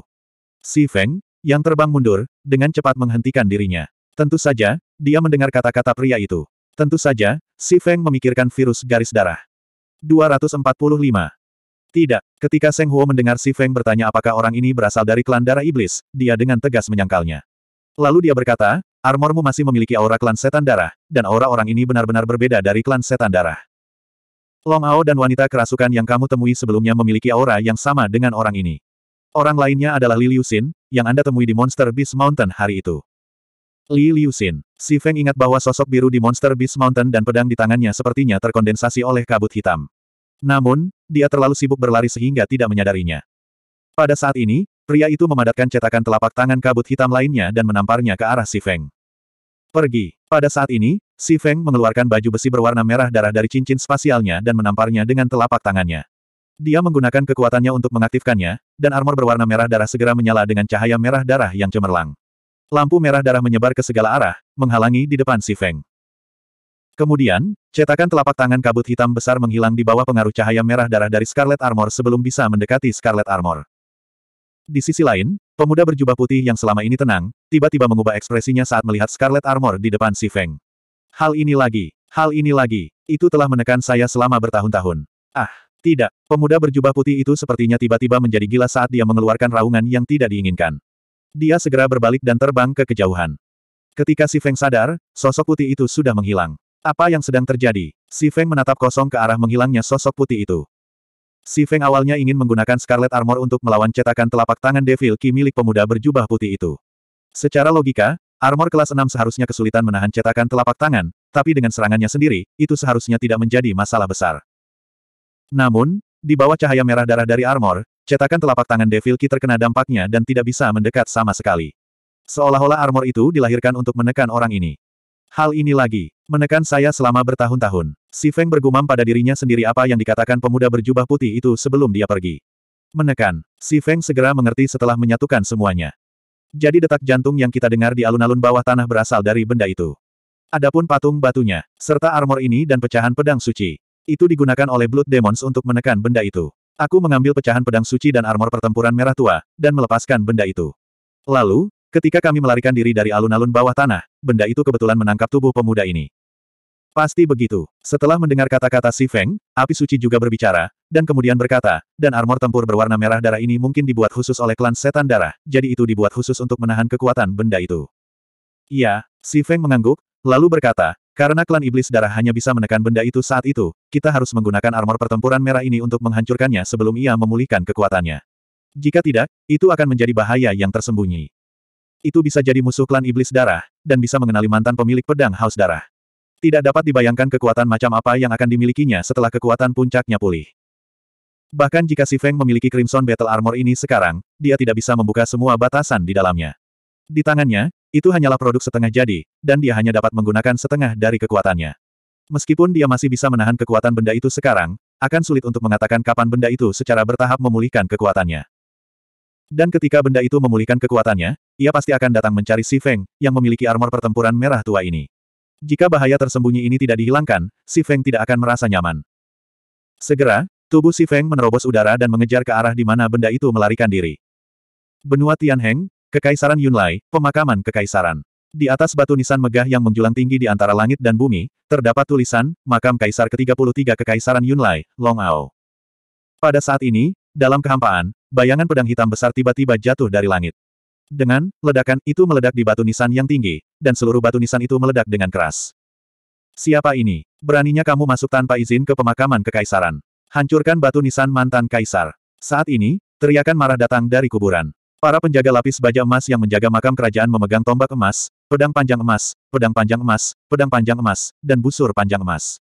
Si Feng, yang terbang mundur, dengan cepat menghentikan dirinya. Tentu saja, dia mendengar kata-kata pria itu. Tentu saja, Si Feng memikirkan virus garis darah. 245. Tidak, ketika Seng Huo mendengar Si Feng bertanya apakah orang ini berasal dari klan darah iblis, dia dengan tegas menyangkalnya. Lalu dia berkata, Armormu masih memiliki aura klan setan darah, dan aura orang ini benar-benar berbeda dari klan setan darah. Long Ao dan wanita kerasukan yang kamu temui sebelumnya memiliki aura yang sama dengan orang ini. Orang lainnya adalah Li Xin, yang Anda temui di Monster Beast Mountain hari itu. Li Xin, si Feng ingat bahwa sosok biru di Monster Beast Mountain dan pedang di tangannya sepertinya terkondensasi oleh kabut hitam. Namun, dia terlalu sibuk berlari sehingga tidak menyadarinya. Pada saat ini, Pria itu memadatkan cetakan telapak tangan kabut hitam lainnya dan menamparnya ke arah Si Feng. Pergi. Pada saat ini, Si Feng mengeluarkan baju besi berwarna merah darah dari cincin spasialnya dan menamparnya dengan telapak tangannya. Dia menggunakan kekuatannya untuk mengaktifkannya, dan armor berwarna merah darah segera menyala dengan cahaya merah darah yang cemerlang. Lampu merah darah menyebar ke segala arah, menghalangi di depan Si Feng. Kemudian, cetakan telapak tangan kabut hitam besar menghilang di bawah pengaruh cahaya merah darah dari Scarlet Armor sebelum bisa mendekati Scarlet Armor. Di sisi lain, pemuda berjubah putih yang selama ini tenang, tiba-tiba mengubah ekspresinya saat melihat Scarlet Armor di depan si Feng. Hal ini lagi, hal ini lagi, itu telah menekan saya selama bertahun-tahun. Ah, tidak, pemuda berjubah putih itu sepertinya tiba-tiba menjadi gila saat dia mengeluarkan raungan yang tidak diinginkan. Dia segera berbalik dan terbang ke kejauhan. Ketika si Feng sadar, sosok putih itu sudah menghilang. Apa yang sedang terjadi? Si Feng menatap kosong ke arah menghilangnya sosok putih itu. Si Feng awalnya ingin menggunakan Scarlet Armor untuk melawan cetakan telapak tangan Devil Ki milik pemuda berjubah putih itu. Secara logika, armor kelas 6 seharusnya kesulitan menahan cetakan telapak tangan, tapi dengan serangannya sendiri, itu seharusnya tidak menjadi masalah besar. Namun, di bawah cahaya merah darah dari armor, cetakan telapak tangan Devil Ki terkena dampaknya dan tidak bisa mendekat sama sekali. Seolah-olah armor itu dilahirkan untuk menekan orang ini. Hal ini lagi, menekan saya selama bertahun-tahun. Si Feng bergumam pada dirinya sendiri apa yang dikatakan pemuda berjubah putih itu sebelum dia pergi. Menekan, si Feng segera mengerti setelah menyatukan semuanya. Jadi detak jantung yang kita dengar di alun-alun bawah tanah berasal dari benda itu. Adapun patung batunya, serta armor ini dan pecahan pedang suci. Itu digunakan oleh Blood Demons untuk menekan benda itu. Aku mengambil pecahan pedang suci dan armor pertempuran merah tua, dan melepaskan benda itu. Lalu, ketika kami melarikan diri dari alun-alun bawah tanah, benda itu kebetulan menangkap tubuh pemuda ini. Pasti begitu. Setelah mendengar kata-kata Si Feng, api suci juga berbicara, dan kemudian berkata, dan armor tempur berwarna merah darah ini mungkin dibuat khusus oleh klan setan darah, jadi itu dibuat khusus untuk menahan kekuatan benda itu. Iya, Si Feng mengangguk, lalu berkata, karena klan iblis darah hanya bisa menekan benda itu saat itu, kita harus menggunakan armor pertempuran merah ini untuk menghancurkannya sebelum ia memulihkan kekuatannya. Jika tidak, itu akan menjadi bahaya yang tersembunyi itu bisa jadi musuh klan iblis darah, dan bisa mengenali mantan pemilik pedang haus darah. Tidak dapat dibayangkan kekuatan macam apa yang akan dimilikinya setelah kekuatan puncaknya pulih. Bahkan jika si Feng memiliki Crimson Battle Armor ini sekarang, dia tidak bisa membuka semua batasan di dalamnya. Di tangannya, itu hanyalah produk setengah jadi, dan dia hanya dapat menggunakan setengah dari kekuatannya. Meskipun dia masih bisa menahan kekuatan benda itu sekarang, akan sulit untuk mengatakan kapan benda itu secara bertahap memulihkan kekuatannya. Dan ketika benda itu memulihkan kekuatannya, ia pasti akan datang mencari Si Feng, yang memiliki armor pertempuran merah tua ini. Jika bahaya tersembunyi ini tidak dihilangkan, Si Feng tidak akan merasa nyaman. Segera, tubuh Si Feng menerobos udara dan mengejar ke arah di mana benda itu melarikan diri. Benua Tianheng, Kekaisaran Yunlai, Pemakaman Kekaisaran. Di atas batu nisan megah yang menjulang tinggi di antara langit dan bumi, terdapat tulisan, Makam Kaisar ke-33 Kekaisaran Yunlai, Long Ao. Pada saat ini, dalam kehampaan, bayangan pedang hitam besar tiba-tiba jatuh dari langit. Dengan ledakan itu meledak di batu nisan yang tinggi, dan seluruh batu nisan itu meledak dengan keras. Siapa ini? Beraninya kamu masuk tanpa izin ke pemakaman kekaisaran. Hancurkan batu nisan mantan kaisar. Saat ini, teriakan marah datang dari kuburan. Para penjaga lapis baja emas yang menjaga makam kerajaan memegang tombak emas, pedang panjang emas, pedang panjang emas, pedang panjang emas, dan busur panjang emas.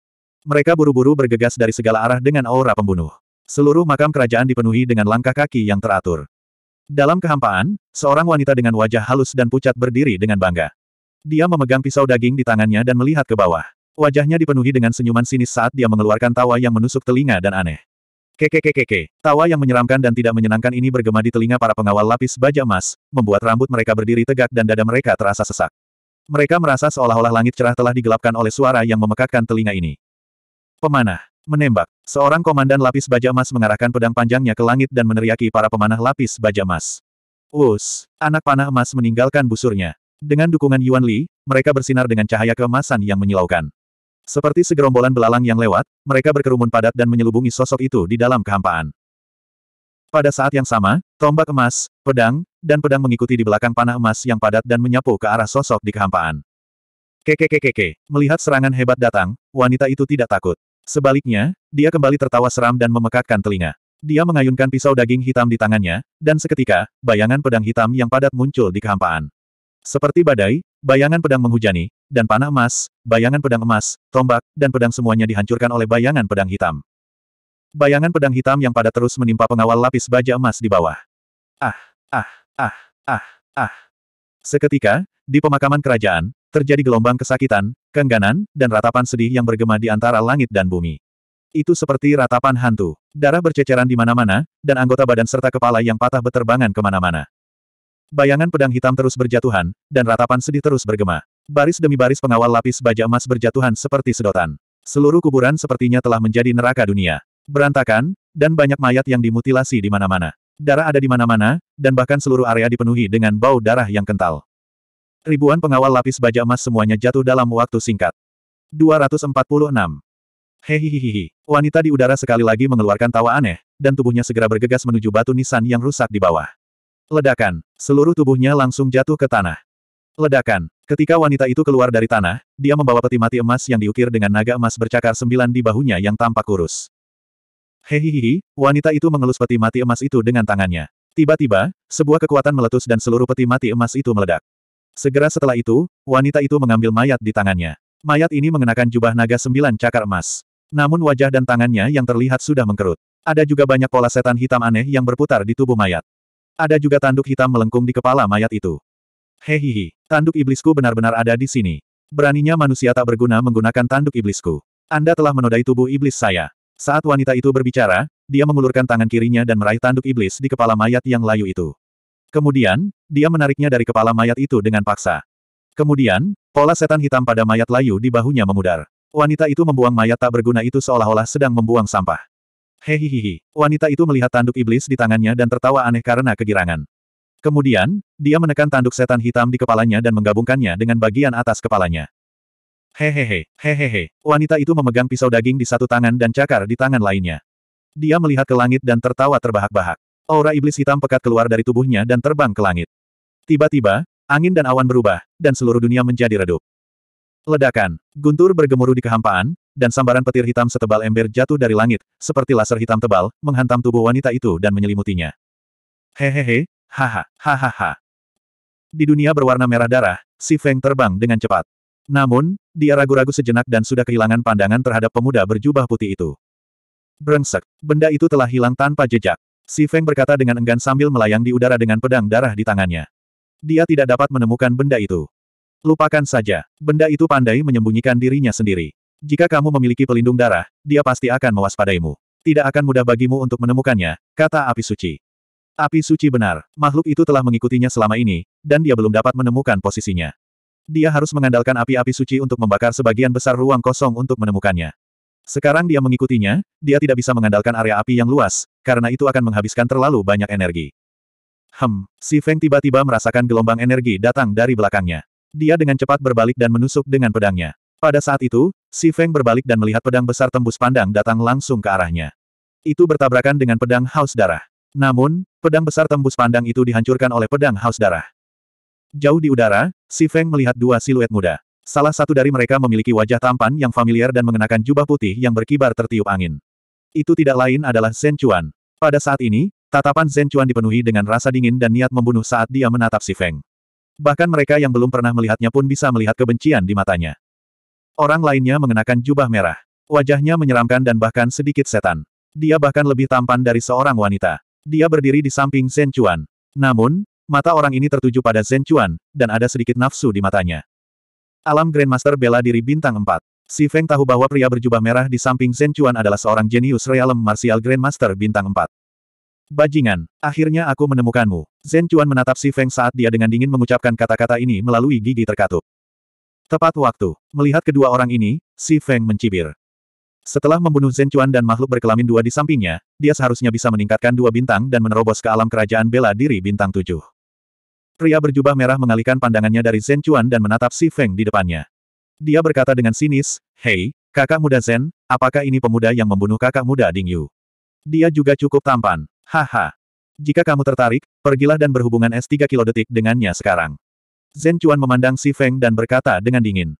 Mereka buru-buru bergegas dari segala arah dengan aura pembunuh. Seluruh makam kerajaan dipenuhi dengan langkah kaki yang teratur. Dalam kehampaan, seorang wanita dengan wajah halus dan pucat berdiri dengan bangga. Dia memegang pisau daging di tangannya dan melihat ke bawah. Wajahnya dipenuhi dengan senyuman sinis saat dia mengeluarkan tawa yang menusuk telinga dan aneh. Kekekekeke, tawa yang menyeramkan dan tidak menyenangkan ini bergema di telinga para pengawal lapis baja emas, membuat rambut mereka berdiri tegak dan dada mereka terasa sesak. Mereka merasa seolah-olah langit cerah telah digelapkan oleh suara yang memekakkan telinga ini. Pemanah. Menembak. Seorang komandan lapis baja emas mengarahkan pedang panjangnya ke langit dan meneriaki para pemanah lapis baja emas. Us, anak panah emas meninggalkan busurnya. Dengan dukungan Yuan Li, mereka bersinar dengan cahaya keemasan yang menyilaukan. Seperti segerombolan belalang yang lewat, mereka berkerumun padat dan menyelubungi sosok itu di dalam kehampaan. Pada saat yang sama, tombak emas, pedang, dan pedang mengikuti di belakang panah emas yang padat dan menyapu ke arah sosok di kehampaan. Kekekekeke, melihat serangan hebat datang, wanita itu tidak takut. Sebaliknya, dia kembali tertawa seram dan memekakkan telinga. Dia mengayunkan pisau daging hitam di tangannya, dan seketika, bayangan pedang hitam yang padat muncul di kehampaan. Seperti badai, bayangan pedang menghujani, dan panah emas, bayangan pedang emas, tombak, dan pedang semuanya dihancurkan oleh bayangan pedang hitam. Bayangan pedang hitam yang padat terus menimpa pengawal lapis baja emas di bawah. Ah, ah, ah, ah, ah, Seketika, di pemakaman kerajaan, terjadi gelombang kesakitan, kengganan, dan ratapan sedih yang bergema di antara langit dan bumi. Itu seperti ratapan hantu. Darah berceceran di mana-mana, dan anggota badan serta kepala yang patah beterbangan kemana-mana. Bayangan pedang hitam terus berjatuhan, dan ratapan sedih terus bergema. Baris demi baris pengawal lapis baja emas berjatuhan seperti sedotan. Seluruh kuburan sepertinya telah menjadi neraka dunia. Berantakan, dan banyak mayat yang dimutilasi di mana-mana. Darah ada di mana-mana, dan bahkan seluruh area dipenuhi dengan bau darah yang kental. Ribuan pengawal lapis baja emas semuanya jatuh dalam waktu singkat. 246. Hehihihihi. Wanita di udara sekali lagi mengeluarkan tawa aneh, dan tubuhnya segera bergegas menuju batu nisan yang rusak di bawah. Ledakan. Seluruh tubuhnya langsung jatuh ke tanah. Ledakan. Ketika wanita itu keluar dari tanah, dia membawa peti mati emas yang diukir dengan naga emas bercakar sembilan di bahunya yang tampak kurus. Hehihi, wanita itu mengelus peti mati emas itu dengan tangannya. Tiba-tiba, sebuah kekuatan meletus dan seluruh peti mati emas itu meledak. Segera setelah itu, wanita itu mengambil mayat di tangannya. Mayat ini mengenakan jubah naga sembilan cakar emas. Namun wajah dan tangannya yang terlihat sudah mengkerut. Ada juga banyak pola setan hitam aneh yang berputar di tubuh mayat. Ada juga tanduk hitam melengkung di kepala mayat itu. Hehihi, tanduk iblisku benar-benar ada di sini. Beraninya manusia tak berguna menggunakan tanduk iblisku. Anda telah menodai tubuh iblis saya. Saat wanita itu berbicara, dia mengulurkan tangan kirinya dan meraih tanduk iblis di kepala mayat yang layu itu. Kemudian, dia menariknya dari kepala mayat itu dengan paksa. Kemudian, pola setan hitam pada mayat layu di bahunya memudar. Wanita itu membuang mayat tak berguna itu seolah-olah sedang membuang sampah. Hehihihi, wanita itu melihat tanduk iblis di tangannya dan tertawa aneh karena kegirangan. Kemudian, dia menekan tanduk setan hitam di kepalanya dan menggabungkannya dengan bagian atas kepalanya. Hehehe, hehehe, wanita itu memegang pisau daging di satu tangan dan cakar di tangan lainnya. Dia melihat ke langit dan tertawa terbahak-bahak. Aura iblis hitam pekat keluar dari tubuhnya dan terbang ke langit. Tiba-tiba, angin dan awan berubah, dan seluruh dunia menjadi redup. Ledakan, guntur bergemuruh di kehampaan, dan sambaran petir hitam setebal ember jatuh dari langit, seperti laser hitam tebal, menghantam tubuh wanita itu dan menyelimutinya. Hehehe, haha, hahaha. Di dunia berwarna merah darah, si Feng terbang dengan cepat. Namun, dia ragu-ragu sejenak dan sudah kehilangan pandangan terhadap pemuda berjubah putih itu. Brengsek, benda itu telah hilang tanpa jejak. Si Feng berkata dengan enggan sambil melayang di udara dengan pedang darah di tangannya. Dia tidak dapat menemukan benda itu. Lupakan saja, benda itu pandai menyembunyikan dirinya sendiri. Jika kamu memiliki pelindung darah, dia pasti akan mewaspadaimu. Tidak akan mudah bagimu untuk menemukannya, kata api suci. Api suci benar, makhluk itu telah mengikutinya selama ini, dan dia belum dapat menemukan posisinya. Dia harus mengandalkan api-api suci untuk membakar sebagian besar ruang kosong untuk menemukannya. Sekarang dia mengikutinya, dia tidak bisa mengandalkan area api yang luas, karena itu akan menghabiskan terlalu banyak energi. Hem, si Feng tiba-tiba merasakan gelombang energi datang dari belakangnya. Dia dengan cepat berbalik dan menusuk dengan pedangnya. Pada saat itu, si Feng berbalik dan melihat pedang besar tembus pandang datang langsung ke arahnya. Itu bertabrakan dengan pedang haus darah. Namun, pedang besar tembus pandang itu dihancurkan oleh pedang haus darah. Jauh di udara, Si Feng melihat dua siluet muda. Salah satu dari mereka memiliki wajah tampan yang familiar dan mengenakan jubah putih yang berkibar tertiup angin. Itu tidak lain adalah Zhen Chuan. Pada saat ini, tatapan Zhen Chuan dipenuhi dengan rasa dingin dan niat membunuh saat dia menatap Si Feng. Bahkan mereka yang belum pernah melihatnya pun bisa melihat kebencian di matanya. Orang lainnya mengenakan jubah merah. Wajahnya menyeramkan dan bahkan sedikit setan. Dia bahkan lebih tampan dari seorang wanita. Dia berdiri di samping Zhen Chuan. Namun, Mata orang ini tertuju pada Zhen Chuan, dan ada sedikit nafsu di matanya. Alam Grandmaster bela diri bintang 4. Si Feng tahu bahwa pria berjubah merah di samping Zhen Chuan adalah seorang jenius realem martial Grandmaster bintang 4. Bajingan, akhirnya aku menemukanmu. Zhen Chuan menatap Si Feng saat dia dengan dingin mengucapkan kata-kata ini melalui gigi terkatup. Tepat waktu. Melihat kedua orang ini, Si Feng mencibir. Setelah membunuh Zhen Chuan dan makhluk berkelamin dua di sampingnya, dia seharusnya bisa meningkatkan dua bintang dan menerobos ke alam kerajaan bela diri bintang tujuh. Pria berjubah merah mengalihkan pandangannya dari Zen Chuan dan menatap Si Feng di depannya. Dia berkata dengan sinis, Hei, kakak muda Zen, apakah ini pemuda yang membunuh kakak muda Ding Yu? Dia juga cukup tampan. Haha. Jika kamu tertarik, pergilah dan berhubungan S3 kilodetik dengannya sekarang. Zen Chuan memandang Si Feng dan berkata dengan dingin.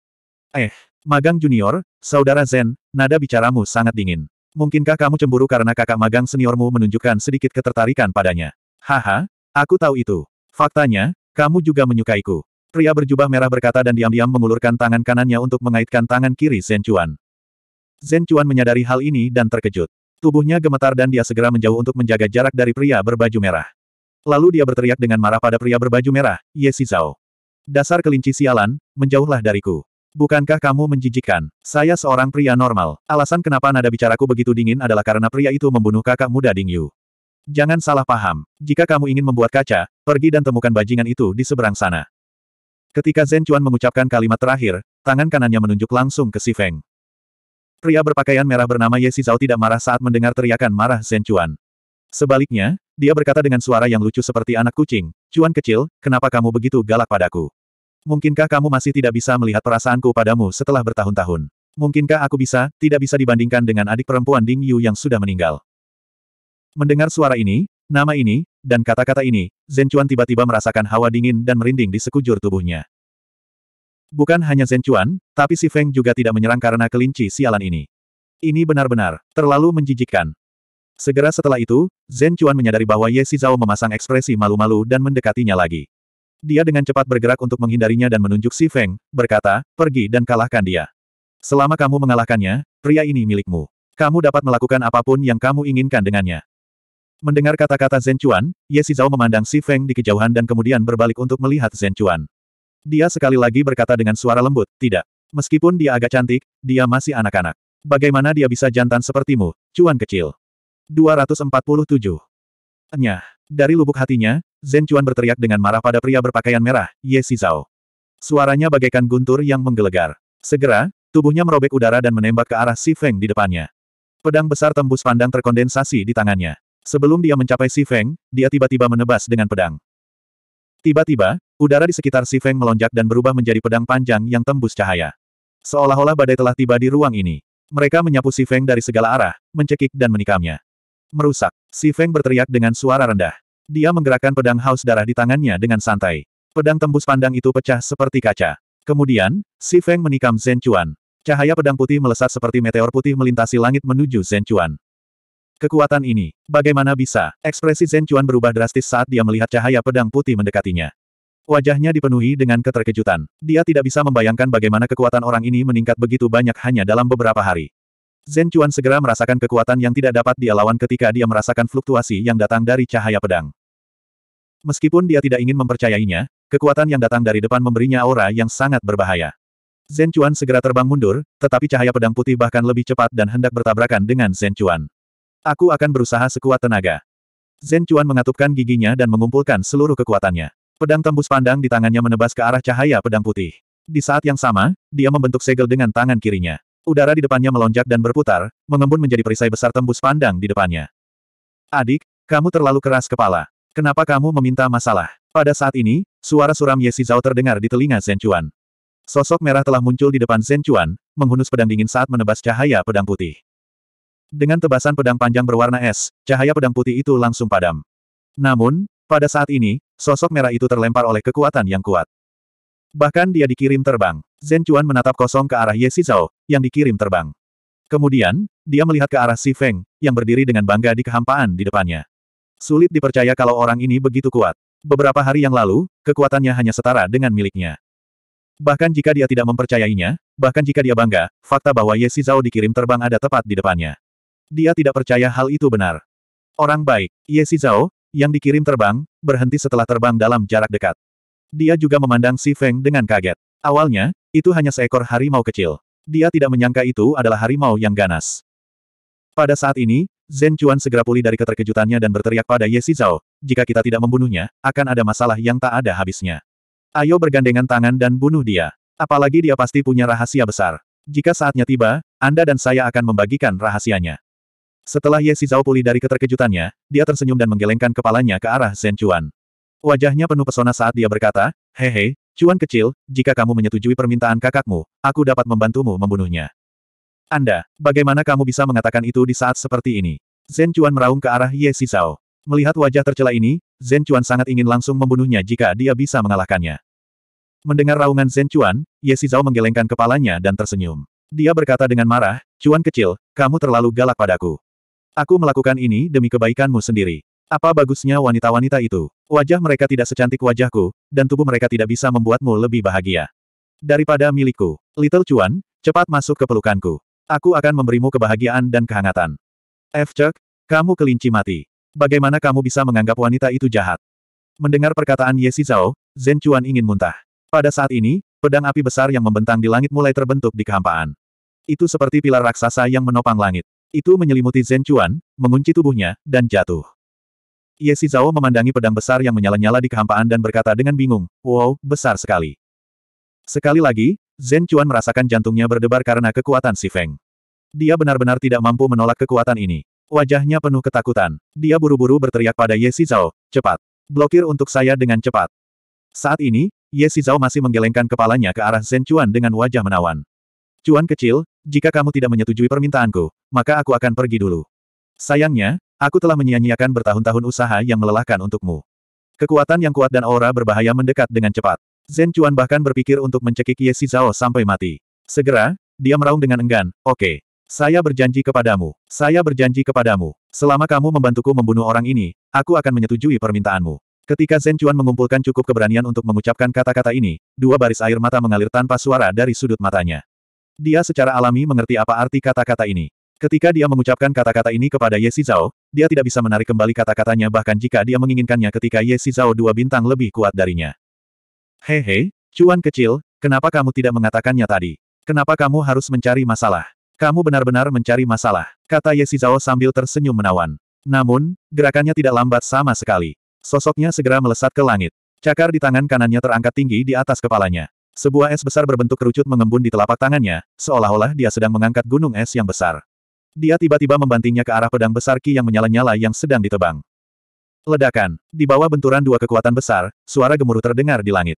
Eh, Magang Junior, Saudara Zen, nada bicaramu sangat dingin. Mungkinkah kamu cemburu karena kakak magang seniormu menunjukkan sedikit ketertarikan padanya? Haha, aku tahu itu. Faktanya, kamu juga menyukaiku. Pria berjubah merah berkata dan diam-diam mengulurkan tangan kanannya untuk mengaitkan tangan kiri Zhen Chuan. Zhen Chuan menyadari hal ini dan terkejut. Tubuhnya gemetar dan dia segera menjauh untuk menjaga jarak dari pria berbaju merah. Lalu dia berteriak dengan marah pada pria berbaju merah, Ye si Dasar kelinci sialan, menjauhlah dariku. Bukankah kamu menjijikkan? Saya seorang pria normal. Alasan kenapa nada bicaraku begitu dingin adalah karena pria itu membunuh kakak muda Ding Yu. Jangan salah paham. Jika kamu ingin membuat kaca, pergi dan temukan bajingan itu di seberang sana. Ketika Zhen Chuan mengucapkan kalimat terakhir, tangan kanannya menunjuk langsung ke Si Feng. Pria berpakaian merah bernama Ye Zhao tidak marah saat mendengar teriakan marah Zhen Chuan. Sebaliknya, dia berkata dengan suara yang lucu seperti anak kucing, Chuan kecil, kenapa kamu begitu galak padaku? Mungkinkah kamu masih tidak bisa melihat perasaanku padamu setelah bertahun-tahun? Mungkinkah aku bisa, tidak bisa dibandingkan dengan adik perempuan Ding Yu yang sudah meninggal? Mendengar suara ini, nama ini, dan kata-kata ini, Zhen tiba-tiba merasakan hawa dingin dan merinding di sekujur tubuhnya. Bukan hanya Zhen tapi si Feng juga tidak menyerang karena kelinci sialan ini. Ini benar-benar terlalu menjijikkan. Segera setelah itu, Zhen menyadari bahwa Ye Zhao memasang ekspresi malu-malu dan mendekatinya lagi. Dia dengan cepat bergerak untuk menghindarinya dan menunjuk Si Feng, berkata, pergi dan kalahkan dia. Selama kamu mengalahkannya, pria ini milikmu. Kamu dapat melakukan apapun yang kamu inginkan dengannya. Mendengar kata-kata Zhen Chuan, Ye Shizhou memandang Si Feng di kejauhan dan kemudian berbalik untuk melihat Zhen Chuan. Dia sekali lagi berkata dengan suara lembut, tidak. Meskipun dia agak cantik, dia masih anak-anak. Bagaimana dia bisa jantan sepertimu, Cuan kecil. 247. Enyah Dari lubuk hatinya, Zhen Chuan berteriak dengan marah pada pria berpakaian merah, Ye Shizhou. Suaranya bagaikan guntur yang menggelegar. Segera, tubuhnya merobek udara dan menembak ke arah Si Feng di depannya. Pedang besar tembus pandang terkondensasi di tangannya. Sebelum dia mencapai Si Feng, dia tiba-tiba menebas dengan pedang. Tiba-tiba, udara di sekitar Si Feng melonjak dan berubah menjadi pedang panjang yang tembus cahaya. Seolah-olah badai telah tiba di ruang ini. Mereka menyapu Si Feng dari segala arah, mencekik dan menikamnya. Merusak, Si Feng berteriak dengan suara rendah. Dia menggerakkan pedang haus darah di tangannya dengan santai. Pedang tembus pandang itu pecah seperti kaca. Kemudian, Si Feng menikam Zhen Chuan. Cahaya pedang putih melesat seperti meteor putih melintasi langit menuju Zhen Chuan. Kekuatan ini, bagaimana bisa? Ekspresi Zhen Chuan berubah drastis saat dia melihat cahaya pedang putih mendekatinya. Wajahnya dipenuhi dengan keterkejutan. Dia tidak bisa membayangkan bagaimana kekuatan orang ini meningkat begitu banyak hanya dalam beberapa hari. Zhen Chuan segera merasakan kekuatan yang tidak dapat dia lawan ketika dia merasakan fluktuasi yang datang dari cahaya pedang. Meskipun dia tidak ingin mempercayainya, kekuatan yang datang dari depan memberinya aura yang sangat berbahaya. Zhen Chuan segera terbang mundur, tetapi cahaya pedang putih bahkan lebih cepat dan hendak bertabrakan dengan Zhen Chuan. Aku akan berusaha sekuat tenaga. Zhen Chuan mengatupkan giginya dan mengumpulkan seluruh kekuatannya. Pedang tembus pandang di tangannya menebas ke arah cahaya pedang putih. Di saat yang sama, dia membentuk segel dengan tangan kirinya. Udara di depannya melonjak dan berputar, mengembun menjadi perisai besar tembus pandang di depannya. Adik, kamu terlalu keras kepala. Kenapa kamu meminta masalah? Pada saat ini, suara suram Yesi Zhao terdengar di telinga Zhen Chuan. Sosok merah telah muncul di depan Zhen Chuan, menghunus pedang dingin saat menebas cahaya pedang putih. Dengan tebasan pedang panjang berwarna es, cahaya pedang putih itu langsung padam. Namun, pada saat ini, sosok merah itu terlempar oleh kekuatan yang kuat. Bahkan dia dikirim terbang. Zhen Chuan menatap kosong ke arah Ye Zhao, yang dikirim terbang. Kemudian, dia melihat ke arah Si Feng, yang berdiri dengan bangga di kehampaan di depannya. Sulit dipercaya kalau orang ini begitu kuat. Beberapa hari yang lalu, kekuatannya hanya setara dengan miliknya. Bahkan jika dia tidak mempercayainya, bahkan jika dia bangga, fakta bahwa Ye Zhao dikirim terbang ada tepat di depannya. Dia tidak percaya hal itu benar. Orang baik, Ye Zhao, yang dikirim terbang, berhenti setelah terbang dalam jarak dekat. Dia juga memandang Si Feng dengan kaget. Awalnya, itu hanya seekor harimau kecil. Dia tidak menyangka itu adalah harimau yang ganas. Pada saat ini, Zhen Chuan segera pulih dari keterkejutannya dan berteriak pada Ye Zhao, jika kita tidak membunuhnya, akan ada masalah yang tak ada habisnya. Ayo bergandengan tangan dan bunuh dia. Apalagi dia pasti punya rahasia besar. Jika saatnya tiba, Anda dan saya akan membagikan rahasianya. Setelah Ye Zhao pulih dari keterkejutannya, dia tersenyum dan menggelengkan kepalanya ke arah Zhen Chuan. Wajahnya penuh pesona saat dia berkata, Hehe, Chuan kecil, jika kamu menyetujui permintaan kakakmu, aku dapat membantumu membunuhnya. Anda, bagaimana kamu bisa mengatakan itu di saat seperti ini? Zhen Chuan meraung ke arah Ye Zhao. Melihat wajah tercela ini, Zhen Chuan sangat ingin langsung membunuhnya jika dia bisa mengalahkannya. Mendengar raungan Zhen Chuan, Ye Zhao menggelengkan kepalanya dan tersenyum. Dia berkata dengan marah, Chuan kecil, kamu terlalu galak padaku. Aku melakukan ini demi kebaikanmu sendiri. Apa bagusnya wanita-wanita itu? Wajah mereka tidak secantik wajahku, dan tubuh mereka tidak bisa membuatmu lebih bahagia. Daripada milikku, Little Chuan, cepat masuk ke pelukanku. Aku akan memberimu kebahagiaan dan kehangatan. F. Chuck, kamu kelinci mati. Bagaimana kamu bisa menganggap wanita itu jahat? Mendengar perkataan Ye Zhao, Zhen Chuan ingin muntah. Pada saat ini, pedang api besar yang membentang di langit mulai terbentuk di kehampaan. Itu seperti pilar raksasa yang menopang langit. Itu menyelimuti Zhen Chuan, mengunci tubuhnya, dan jatuh. Ye Zhao memandangi pedang besar yang menyala-nyala di kehampaan dan berkata dengan bingung, wow, besar sekali. Sekali lagi, Zhen Chuan merasakan jantungnya berdebar karena kekuatan si Feng. Dia benar-benar tidak mampu menolak kekuatan ini. Wajahnya penuh ketakutan. Dia buru-buru berteriak pada Ye Zhao, cepat. Blokir untuk saya dengan cepat. Saat ini, Ye Zhao masih menggelengkan kepalanya ke arah Zhen Chuan dengan wajah menawan. Cuan kecil, jika kamu tidak menyetujui permintaanku, maka aku akan pergi dulu. Sayangnya, aku telah menyia-nyiakan bertahun-tahun usaha yang melelahkan untukmu. Kekuatan yang kuat dan aura berbahaya mendekat dengan cepat. Zhen Chuan bahkan berpikir untuk mencekik Ye Zhao sampai mati. Segera, dia meraung dengan enggan, oke. Okay. Saya berjanji kepadamu. Saya berjanji kepadamu. Selama kamu membantuku membunuh orang ini, aku akan menyetujui permintaanmu. Ketika Zhen Chuan mengumpulkan cukup keberanian untuk mengucapkan kata-kata ini, dua baris air mata mengalir tanpa suara dari sudut matanya. Dia secara alami mengerti apa arti kata-kata ini. Ketika dia mengucapkan kata-kata ini kepada Ye Zhao, dia tidak bisa menarik kembali kata-katanya bahkan jika dia menginginkannya ketika Ye Zhao dua bintang lebih kuat darinya. Hehe, cuan kecil, kenapa kamu tidak mengatakannya tadi? Kenapa kamu harus mencari masalah? Kamu benar-benar mencari masalah, kata Ye Zhao sambil tersenyum menawan. Namun, gerakannya tidak lambat sama sekali. Sosoknya segera melesat ke langit. Cakar di tangan kanannya terangkat tinggi di atas kepalanya. Sebuah es besar berbentuk kerucut mengembun di telapak tangannya, seolah-olah dia sedang mengangkat gunung es yang besar. Dia tiba-tiba membantingnya ke arah pedang besar Ki yang menyala-nyala yang sedang ditebang. Ledakan. Di bawah benturan dua kekuatan besar, suara gemuruh terdengar di langit.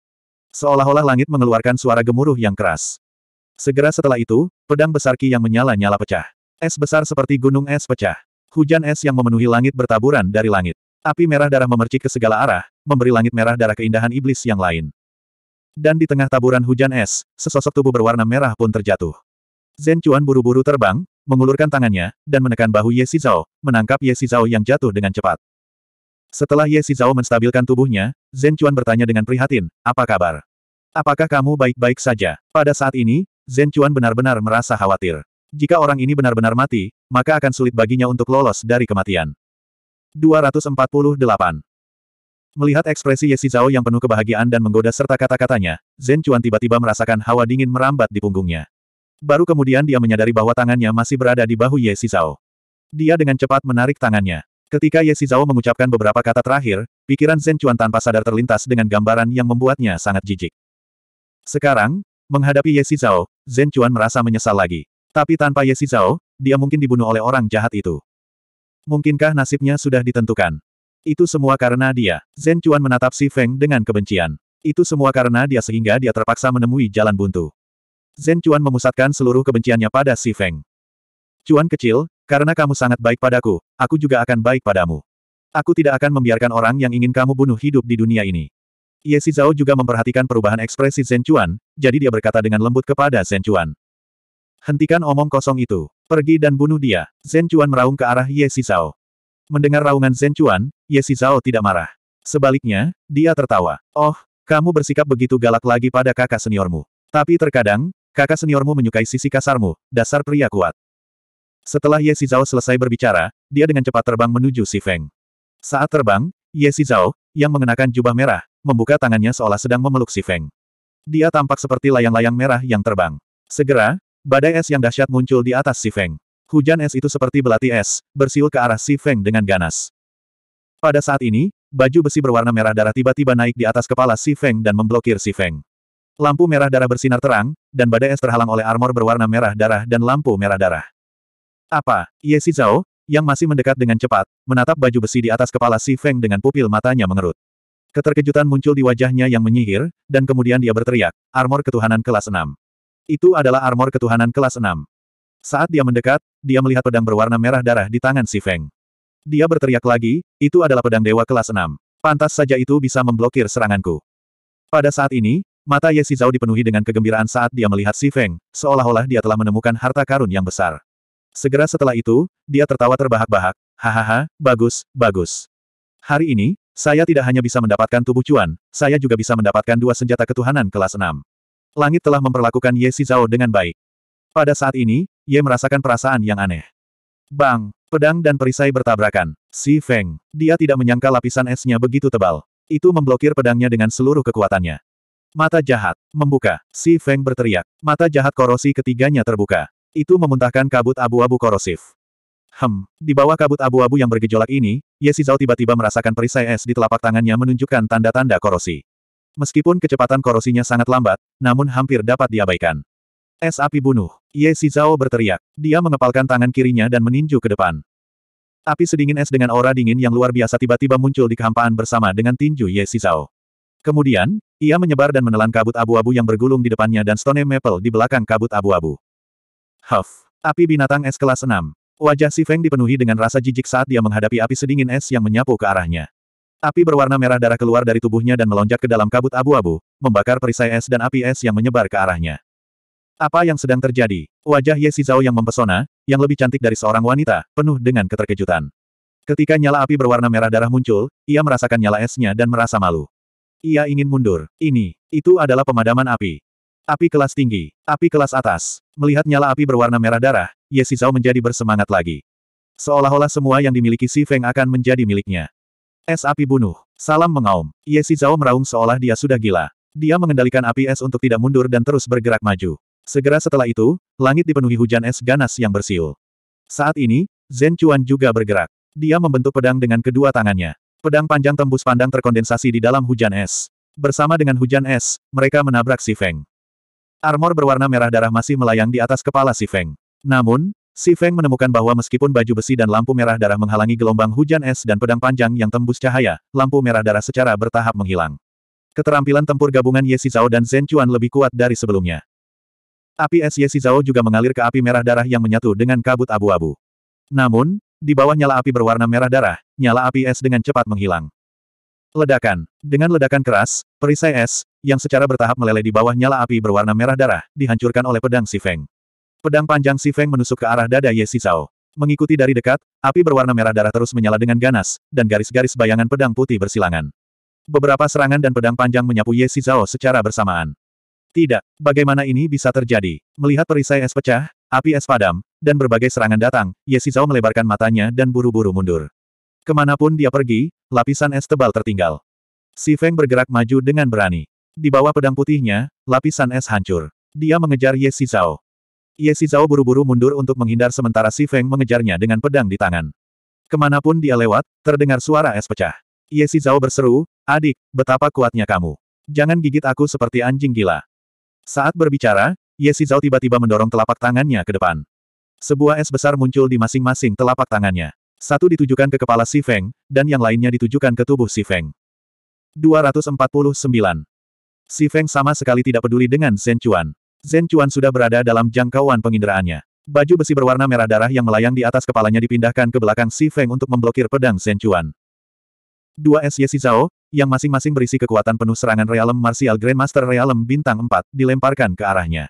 Seolah-olah langit mengeluarkan suara gemuruh yang keras. Segera setelah itu, pedang besar Ki yang menyala-nyala pecah. Es besar seperti gunung es pecah. Hujan es yang memenuhi langit bertaburan dari langit. Api merah darah memercik ke segala arah, memberi langit merah darah keindahan iblis yang lain. Dan di tengah taburan hujan es, sesosok tubuh berwarna merah pun terjatuh. Zhen Chuan buru-buru terbang, mengulurkan tangannya, dan menekan bahu Ye Xizao, menangkap Ye Xizao yang jatuh dengan cepat. Setelah Ye Xizao menstabilkan tubuhnya, Zhen Chuan bertanya dengan prihatin, apa kabar? Apakah kamu baik-baik saja? Pada saat ini, Zhen Chuan benar-benar merasa khawatir. Jika orang ini benar-benar mati, maka akan sulit baginya untuk lolos dari kematian. 248 Melihat ekspresi Ye Zhao yang penuh kebahagiaan dan menggoda serta kata-katanya, Zhen Chuan tiba-tiba merasakan hawa dingin merambat di punggungnya. Baru kemudian dia menyadari bahwa tangannya masih berada di bahu Ye Zhao. Dia dengan cepat menarik tangannya. Ketika Ye Zhao mengucapkan beberapa kata terakhir, pikiran Zhen Chuan tanpa sadar terlintas dengan gambaran yang membuatnya sangat jijik. Sekarang, menghadapi Ye Zhao, Zhen Chuan merasa menyesal lagi. Tapi tanpa Ye Zhao, dia mungkin dibunuh oleh orang jahat itu. Mungkinkah nasibnya sudah ditentukan? Itu semua karena dia. Zhen Chuan menatap Si Feng dengan kebencian. Itu semua karena dia sehingga dia terpaksa menemui jalan buntu. Zhen Chuan memusatkan seluruh kebenciannya pada Si Feng. Chuan kecil, karena kamu sangat baik padaku, aku juga akan baik padamu. Aku tidak akan membiarkan orang yang ingin kamu bunuh hidup di dunia ini. Ye Zhao juga memperhatikan perubahan ekspresi Zhen Chuan, jadi dia berkata dengan lembut kepada Zhen Chuan. Hentikan omong kosong itu. Pergi dan bunuh dia. Zhen Chuan meraung ke arah Ye Zhao. Mendengar raungan Zhen Chuan, Yesi Zhao tidak marah. Sebaliknya, dia tertawa. Oh, kamu bersikap begitu galak lagi pada kakak seniormu. Tapi terkadang, kakak seniormu menyukai sisi kasarmu, dasar pria kuat. Setelah Yesi Zhao selesai berbicara, dia dengan cepat terbang menuju Si Feng. Saat terbang, Yesi Zhao, yang mengenakan jubah merah, membuka tangannya seolah sedang memeluk Si Feng. Dia tampak seperti layang-layang merah yang terbang. Segera, badai es yang dahsyat muncul di atas Si Feng. Hujan es itu seperti belati es, bersiul ke arah Si Feng dengan ganas. Pada saat ini, baju besi berwarna merah darah tiba-tiba naik di atas kepala Si Feng dan memblokir Si Feng. Lampu merah darah bersinar terang, dan badai es terhalang oleh armor berwarna merah darah dan lampu merah darah. Apa? Ye Si Zhao, yang masih mendekat dengan cepat, menatap baju besi di atas kepala Si Feng dengan pupil matanya mengerut. Keterkejutan muncul di wajahnya yang menyihir, dan kemudian dia berteriak, armor ketuhanan kelas 6. Itu adalah armor ketuhanan kelas 6. Saat dia mendekat, dia melihat pedang berwarna merah darah di tangan Si Feng. Dia berteriak lagi, itu adalah pedang dewa kelas 6. Pantas saja itu bisa memblokir seranganku. Pada saat ini, mata Ye Zhao dipenuhi dengan kegembiraan saat dia melihat Si Feng, seolah-olah dia telah menemukan harta karun yang besar. Segera setelah itu, dia tertawa terbahak-bahak, hahaha, bagus, bagus. Hari ini, saya tidak hanya bisa mendapatkan tubuh cuan, saya juga bisa mendapatkan dua senjata ketuhanan kelas 6. Langit telah memperlakukan Ye Zhao dengan baik. Pada saat ini, Ye merasakan perasaan yang aneh. Bang! Pedang dan perisai bertabrakan. Si Feng. Dia tidak menyangka lapisan esnya begitu tebal. Itu memblokir pedangnya dengan seluruh kekuatannya. Mata jahat. Membuka. Si Feng berteriak. Mata jahat korosi ketiganya terbuka. Itu memuntahkan kabut abu-abu korosif. Hem. Di bawah kabut abu-abu yang bergejolak ini, Ye Zhao tiba-tiba merasakan perisai es di telapak tangannya menunjukkan tanda-tanda korosi. Meskipun kecepatan korosinya sangat lambat, namun hampir dapat diabaikan. Es api bunuh. Ye Zhao berteriak. Dia mengepalkan tangan kirinya dan meninju ke depan. Api sedingin es dengan aura dingin yang luar biasa tiba-tiba muncul di kehampaan bersama dengan tinju Ye Zhao. Kemudian, ia menyebar dan menelan kabut abu-abu yang bergulung di depannya dan stone maple di belakang kabut abu-abu. Huff. Api binatang es kelas 6. Wajah Si Feng dipenuhi dengan rasa jijik saat dia menghadapi api sedingin es yang menyapu ke arahnya. Api berwarna merah darah keluar dari tubuhnya dan melonjak ke dalam kabut abu-abu, membakar perisai es dan api es yang menyebar ke arahnya. Apa yang sedang terjadi? Wajah Ye Zhao yang mempesona, yang lebih cantik dari seorang wanita, penuh dengan keterkejutan. Ketika nyala api berwarna merah darah muncul, ia merasakan nyala esnya dan merasa malu. Ia ingin mundur. Ini, itu adalah pemadaman api. Api kelas tinggi, api kelas atas. Melihat nyala api berwarna merah darah, Ye Zhao menjadi bersemangat lagi. Seolah-olah semua yang dimiliki Si Feng akan menjadi miliknya. Es api bunuh. Salam mengaum. Ye Zhao meraung seolah dia sudah gila. Dia mengendalikan api es untuk tidak mundur dan terus bergerak maju. Segera setelah itu, langit dipenuhi hujan es ganas yang bersiul. Saat ini, Zhen Chuan juga bergerak. Dia membentuk pedang dengan kedua tangannya. Pedang panjang tembus pandang terkondensasi di dalam hujan es. Bersama dengan hujan es, mereka menabrak Si Feng. Armor berwarna merah darah masih melayang di atas kepala Si Feng. Namun, Si Feng menemukan bahwa meskipun baju besi dan lampu merah darah menghalangi gelombang hujan es dan pedang panjang yang tembus cahaya, lampu merah darah secara bertahap menghilang. Keterampilan tempur gabungan Ye Zhao dan Zhen Chuan lebih kuat dari sebelumnya. Api es Ye Zhao juga mengalir ke api merah darah yang menyatu dengan kabut abu-abu. Namun, di bawah nyala api berwarna merah darah, nyala api es dengan cepat menghilang. Ledakan. Dengan ledakan keras, perisai es, yang secara bertahap meleleh di bawah nyala api berwarna merah darah, dihancurkan oleh pedang Si Feng. Pedang panjang Si Feng menusuk ke arah dada Yesi Zhao. Mengikuti dari dekat, api berwarna merah darah terus menyala dengan ganas, dan garis-garis bayangan pedang putih bersilangan. Beberapa serangan dan pedang panjang menyapu Yesi Zhao secara bersamaan. Tidak, bagaimana ini bisa terjadi? Melihat perisai es pecah, api es padam, dan berbagai serangan datang, Ye melebarkan matanya dan buru-buru mundur. Kemanapun dia pergi, lapisan es tebal tertinggal. Si Feng bergerak maju dengan berani. Di bawah pedang putihnya, lapisan es hancur. Dia mengejar Ye Shizao. Ye Shizao buru-buru mundur untuk menghindar sementara Si Feng mengejarnya dengan pedang di tangan. Kemanapun dia lewat, terdengar suara es pecah. Ye Shizao berseru, adik, betapa kuatnya kamu. Jangan gigit aku seperti anjing gila. Saat berbicara, Ye Zhao tiba-tiba mendorong telapak tangannya ke depan. Sebuah es besar muncul di masing-masing telapak tangannya. Satu ditujukan ke kepala Si Feng, dan yang lainnya ditujukan ke tubuh Si Feng. 249. Si Feng sama sekali tidak peduli dengan Zhen Chuan. Zhen Chuan sudah berada dalam jangkauan penginderaannya. Baju besi berwarna merah darah yang melayang di atas kepalanya dipindahkan ke belakang Si Feng untuk memblokir pedang Zhen Chuan. Dua es Yesi Zhao, yang masing-masing berisi kekuatan penuh serangan realem martial Grandmaster realem bintang 4, dilemparkan ke arahnya.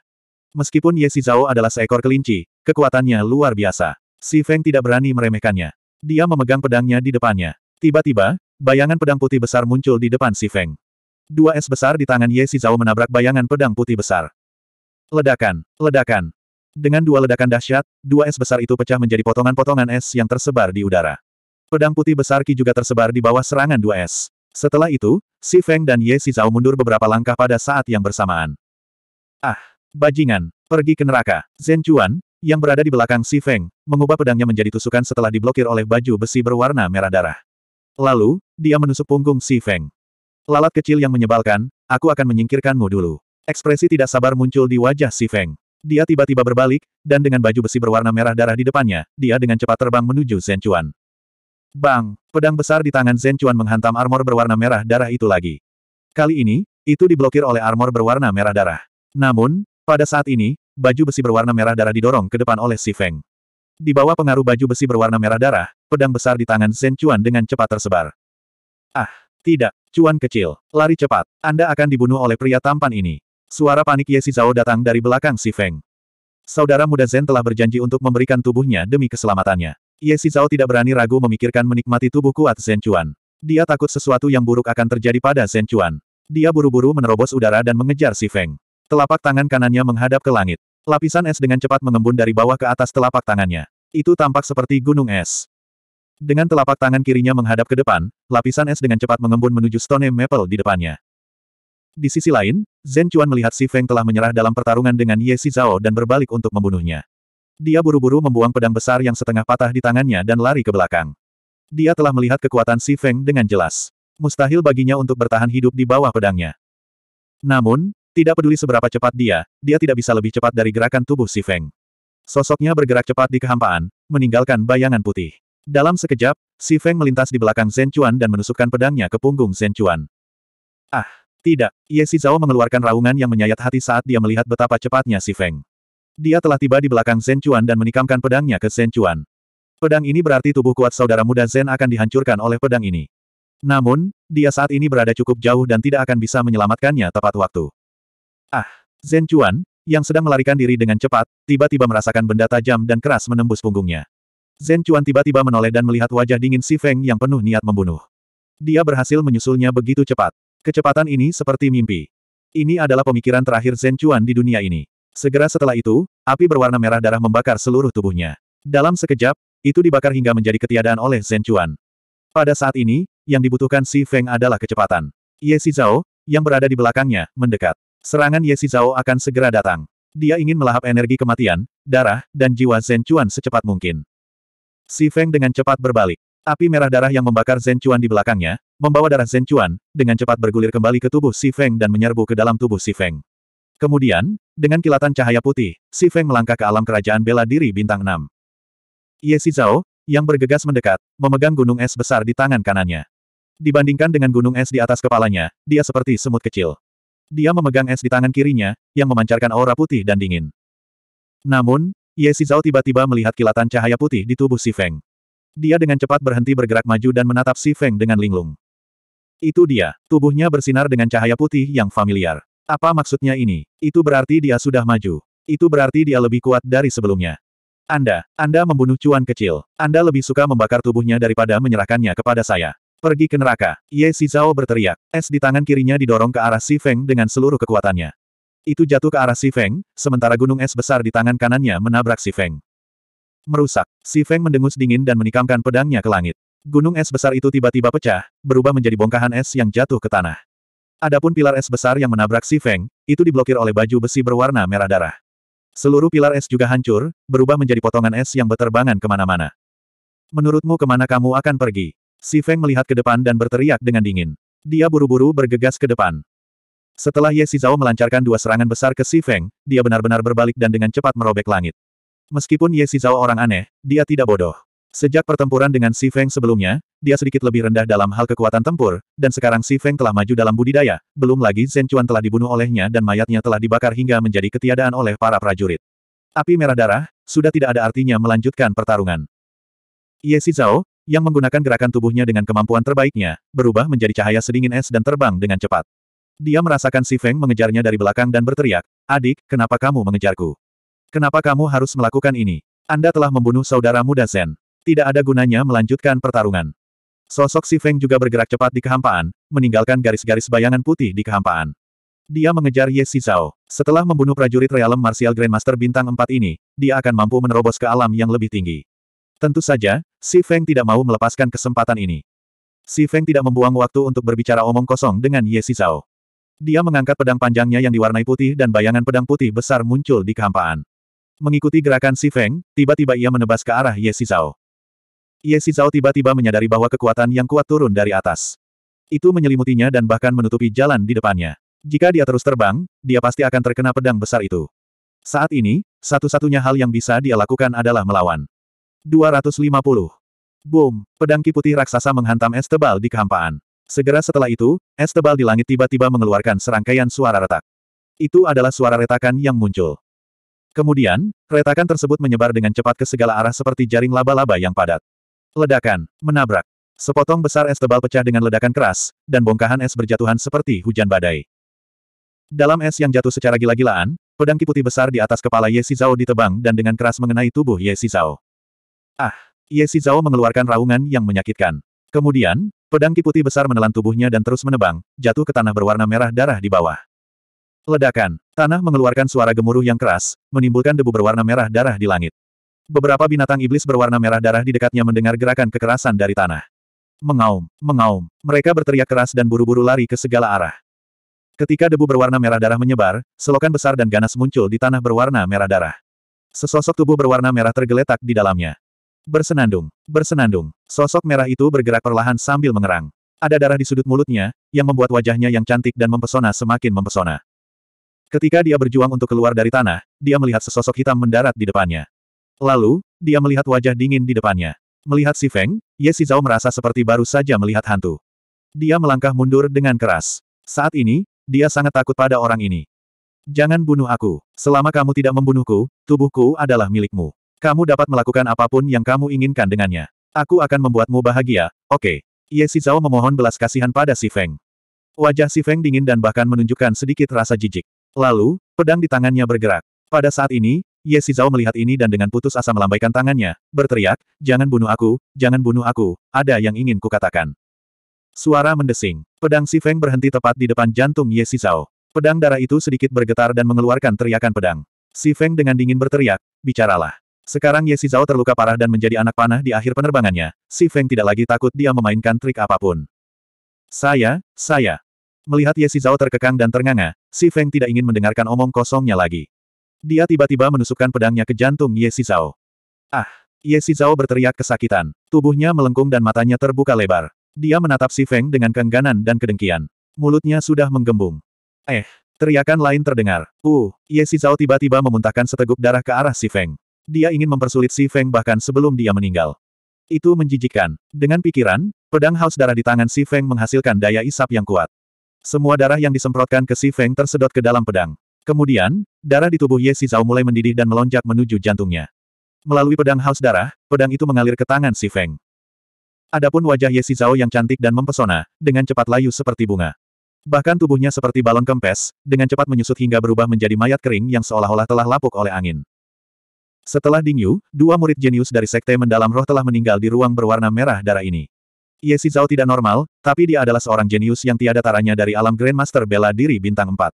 Meskipun Yesi Zhao adalah seekor kelinci, kekuatannya luar biasa. Si Feng tidak berani meremehkannya. Dia memegang pedangnya di depannya. Tiba-tiba, bayangan pedang putih besar muncul di depan si Feng. Dua es besar di tangan Yesi Zhao menabrak bayangan pedang putih besar. Ledakan, ledakan. Dengan dua ledakan dahsyat, dua es besar itu pecah menjadi potongan-potongan es yang tersebar di udara. Pedang putih besar Qi juga tersebar di bawah serangan Duess. es. Setelah itu, Si Feng dan Ye Si Zhao mundur beberapa langkah pada saat yang bersamaan. Ah, bajingan, pergi ke neraka. Zhen Chuan, yang berada di belakang Si Feng, mengubah pedangnya menjadi tusukan setelah diblokir oleh baju besi berwarna merah darah. Lalu, dia menusuk punggung Si Feng. Lalat kecil yang menyebalkan, aku akan menyingkirkanmu dulu. Ekspresi tidak sabar muncul di wajah Si Feng. Dia tiba-tiba berbalik, dan dengan baju besi berwarna merah darah di depannya, dia dengan cepat terbang menuju Zhen Chuan. Bang, pedang besar di tangan Zen Chuan menghantam armor berwarna merah darah itu lagi. Kali ini, itu diblokir oleh armor berwarna merah darah. Namun, pada saat ini, baju besi berwarna merah darah didorong ke depan oleh si Feng. Di bawah pengaruh baju besi berwarna merah darah, pedang besar di tangan Zen Chuan dengan cepat tersebar. Ah, tidak, Chuan kecil, lari cepat, Anda akan dibunuh oleh pria tampan ini. Suara panik Ye Zhao datang dari belakang si Feng. Saudara muda Zen telah berjanji untuk memberikan tubuhnya demi keselamatannya. Ye Zhao tidak berani ragu memikirkan menikmati tubuh kuat Zhen Chuan. Dia takut sesuatu yang buruk akan terjadi pada Zhen Chuan. Dia buru-buru menerobos udara dan mengejar Si Feng. Telapak tangan kanannya menghadap ke langit. Lapisan es dengan cepat mengembun dari bawah ke atas telapak tangannya. Itu tampak seperti gunung es. Dengan telapak tangan kirinya menghadap ke depan, lapisan es dengan cepat mengembun menuju Stone Maple di depannya. Di sisi lain, Zhen Chuan melihat Si Feng telah menyerah dalam pertarungan dengan Ye Zhao dan berbalik untuk membunuhnya. Dia buru-buru membuang pedang besar yang setengah patah di tangannya dan lari ke belakang. Dia telah melihat kekuatan Si Feng dengan jelas. Mustahil baginya untuk bertahan hidup di bawah pedangnya. Namun, tidak peduli seberapa cepat dia, dia tidak bisa lebih cepat dari gerakan tubuh Si Feng. Sosoknya bergerak cepat di kehampaan, meninggalkan bayangan putih. Dalam sekejap, Si Feng melintas di belakang Zhen Chuan dan menusukkan pedangnya ke punggung Zhen Chuan. Ah, tidak, Ye Zhao mengeluarkan raungan yang menyayat hati saat dia melihat betapa cepatnya Si Feng. Dia telah tiba di belakang Zen Chuan dan menikamkan pedangnya ke Zen Chuan. Pedang ini berarti tubuh kuat saudara muda Zen akan dihancurkan oleh pedang ini. Namun, dia saat ini berada cukup jauh dan tidak akan bisa menyelamatkannya tepat waktu. Ah, Zen Chuan, yang sedang melarikan diri dengan cepat, tiba-tiba merasakan benda tajam dan keras menembus punggungnya. Zen Chuan tiba-tiba menoleh dan melihat wajah dingin Si Feng yang penuh niat membunuh. Dia berhasil menyusulnya begitu cepat. Kecepatan ini seperti mimpi. Ini adalah pemikiran terakhir Zen Chuan di dunia ini. Segera setelah itu, api berwarna merah darah membakar seluruh tubuhnya. Dalam sekejap, itu dibakar hingga menjadi ketiadaan oleh Zhen Chuan. Pada saat ini, yang dibutuhkan Si Feng adalah kecepatan. Ye Si Zhao, yang berada di belakangnya, mendekat. Serangan Ye Si Zhao akan segera datang. Dia ingin melahap energi kematian, darah, dan jiwa Zhen Chuan secepat mungkin. Si Feng dengan cepat berbalik. Api merah darah yang membakar Zhen Chuan di belakangnya, membawa darah Zhen Chuan, dengan cepat bergulir kembali ke tubuh Si Feng dan menyerbu ke dalam tubuh Si Feng. Kemudian, dengan kilatan cahaya putih, Si Feng melangkah ke alam kerajaan bela diri bintang 6. Ye Zhao, yang bergegas mendekat, memegang gunung es besar di tangan kanannya. Dibandingkan dengan gunung es di atas kepalanya, dia seperti semut kecil. Dia memegang es di tangan kirinya, yang memancarkan aura putih dan dingin. Namun, Ye Zhao tiba-tiba melihat kilatan cahaya putih di tubuh Si Feng. Dia dengan cepat berhenti bergerak maju dan menatap Si Feng dengan linglung. Itu dia, tubuhnya bersinar dengan cahaya putih yang familiar. Apa maksudnya ini? Itu berarti dia sudah maju. Itu berarti dia lebih kuat dari sebelumnya. Anda, Anda membunuh cuan kecil. Anda lebih suka membakar tubuhnya daripada menyerahkannya kepada saya. Pergi ke neraka. Ye Zhao berteriak. Es di tangan kirinya didorong ke arah Si Feng dengan seluruh kekuatannya. Itu jatuh ke arah Si Feng, sementara gunung es besar di tangan kanannya menabrak Si Feng. Merusak. Si Feng mendengus dingin dan menikamkan pedangnya ke langit. Gunung es besar itu tiba-tiba pecah, berubah menjadi bongkahan es yang jatuh ke tanah. Adapun pilar es besar yang menabrak si Feng, itu diblokir oleh baju besi berwarna merah darah. Seluruh pilar es juga hancur, berubah menjadi potongan es yang berterbangan kemana-mana. Menurutmu kemana kamu akan pergi? Si Feng melihat ke depan dan berteriak dengan dingin. Dia buru-buru bergegas ke depan. Setelah Ye Shizao melancarkan dua serangan besar ke Si Feng, dia benar-benar berbalik dan dengan cepat merobek langit. Meskipun Ye Shizao orang aneh, dia tidak bodoh. Sejak pertempuran dengan Si Feng sebelumnya, dia sedikit lebih rendah dalam hal kekuatan tempur, dan sekarang Si Feng telah maju dalam budidaya, belum lagi Zhen Chuan telah dibunuh olehnya dan mayatnya telah dibakar hingga menjadi ketiadaan oleh para prajurit. Api merah darah, sudah tidak ada artinya melanjutkan pertarungan. Ye Si Zhao, yang menggunakan gerakan tubuhnya dengan kemampuan terbaiknya, berubah menjadi cahaya sedingin es dan terbang dengan cepat. Dia merasakan Si Feng mengejarnya dari belakang dan berteriak, Adik, kenapa kamu mengejarku? Kenapa kamu harus melakukan ini? Anda telah membunuh saudara muda Zen. Tidak ada gunanya melanjutkan pertarungan. Sosok Si Feng juga bergerak cepat di kehampaan, meninggalkan garis-garis bayangan putih di kehampaan. Dia mengejar Ye Zhao. Setelah membunuh prajurit realem martial Grandmaster bintang 4 ini, dia akan mampu menerobos ke alam yang lebih tinggi. Tentu saja, Si Feng tidak mau melepaskan kesempatan ini. Si Feng tidak membuang waktu untuk berbicara omong kosong dengan Ye Zhao. Dia mengangkat pedang panjangnya yang diwarnai putih dan bayangan pedang putih besar muncul di kehampaan. Mengikuti gerakan Si Feng, tiba-tiba ia menebas ke arah Ye Zhao. Ye Shizao tiba-tiba menyadari bahwa kekuatan yang kuat turun dari atas. Itu menyelimutinya dan bahkan menutupi jalan di depannya. Jika dia terus terbang, dia pasti akan terkena pedang besar itu. Saat ini, satu-satunya hal yang bisa dia lakukan adalah melawan. 250. Boom! Pedang ki putih raksasa menghantam es tebal di kehampaan. Segera setelah itu, es tebal di langit tiba-tiba mengeluarkan serangkaian suara retak. Itu adalah suara retakan yang muncul. Kemudian, retakan tersebut menyebar dengan cepat ke segala arah seperti jaring laba-laba yang padat. Ledakan, menabrak. Sepotong besar es tebal pecah dengan ledakan keras, dan bongkahan es berjatuhan seperti hujan badai. Dalam es yang jatuh secara gila-gilaan, pedang kiputi besar di atas kepala Ye Zhao ditebang dan dengan keras mengenai tubuh Ye Zhao. Ah! Ye Zhao mengeluarkan raungan yang menyakitkan. Kemudian, pedang kiputi besar menelan tubuhnya dan terus menebang, jatuh ke tanah berwarna merah darah di bawah. Ledakan, tanah mengeluarkan suara gemuruh yang keras, menimbulkan debu berwarna merah darah di langit. Beberapa binatang iblis berwarna merah darah di dekatnya mendengar gerakan kekerasan dari tanah. Mengaum, mengaum, mereka berteriak keras dan buru-buru lari ke segala arah. Ketika debu berwarna merah darah menyebar, selokan besar dan ganas muncul di tanah berwarna merah darah. Sesosok tubuh berwarna merah tergeletak di dalamnya. Bersenandung, bersenandung, sosok merah itu bergerak perlahan sambil mengerang. Ada darah di sudut mulutnya, yang membuat wajahnya yang cantik dan mempesona semakin mempesona. Ketika dia berjuang untuk keluar dari tanah, dia melihat sesosok hitam mendarat di depannya. Lalu, dia melihat wajah dingin di depannya. Melihat si Feng, Ye Shizao merasa seperti baru saja melihat hantu. Dia melangkah mundur dengan keras. Saat ini, dia sangat takut pada orang ini. Jangan bunuh aku. Selama kamu tidak membunuhku, tubuhku adalah milikmu. Kamu dapat melakukan apapun yang kamu inginkan dengannya. Aku akan membuatmu bahagia, oke. Okay. Ye Shizao memohon belas kasihan pada si Feng. Wajah si Feng dingin dan bahkan menunjukkan sedikit rasa jijik. Lalu, pedang di tangannya bergerak. Pada saat ini, Ye Zhao melihat ini dan dengan putus asa melambaikan tangannya, berteriak, jangan bunuh aku, jangan bunuh aku, ada yang ingin kukatakan. Suara mendesing. Pedang Si Feng berhenti tepat di depan jantung Ye Zhao. Pedang darah itu sedikit bergetar dan mengeluarkan teriakan pedang. Si Feng dengan dingin berteriak, bicaralah. Sekarang Ye Zhao terluka parah dan menjadi anak panah di akhir penerbangannya, Si Feng tidak lagi takut dia memainkan trik apapun. Saya, saya. Melihat Ye Zhao terkekang dan ternganga, Si Feng tidak ingin mendengarkan omong kosongnya lagi. Dia tiba-tiba menusukkan pedangnya ke jantung Ye Zhao. Ah! Ye Zhao berteriak kesakitan. Tubuhnya melengkung dan matanya terbuka lebar. Dia menatap Si Feng dengan kengganan dan kedengkian. Mulutnya sudah menggembung. Eh! Teriakan lain terdengar. Uh! Ye Zhao tiba-tiba memuntahkan seteguk darah ke arah Si Feng. Dia ingin mempersulit Si Feng bahkan sebelum dia meninggal. Itu menjijikkan. Dengan pikiran, pedang haus darah di tangan Si Feng menghasilkan daya isap yang kuat. Semua darah yang disemprotkan ke Si Feng tersedot ke dalam pedang. Kemudian, darah di tubuh Ye Zhao mulai mendidih dan melonjak menuju jantungnya. Melalui pedang haus darah, pedang itu mengalir ke tangan si Feng. Adapun wajah Ye Zhao yang cantik dan mempesona, dengan cepat layu seperti bunga. Bahkan tubuhnya seperti balon kempes, dengan cepat menyusut hingga berubah menjadi mayat kering yang seolah-olah telah lapuk oleh angin. Setelah Ding Yu, dua murid jenius dari Sekte Mendalam Roh telah meninggal di ruang berwarna merah darah ini. Ye Zhao tidak normal, tapi dia adalah seorang jenius yang tiada taranya dari alam Grandmaster bela diri bintang 4.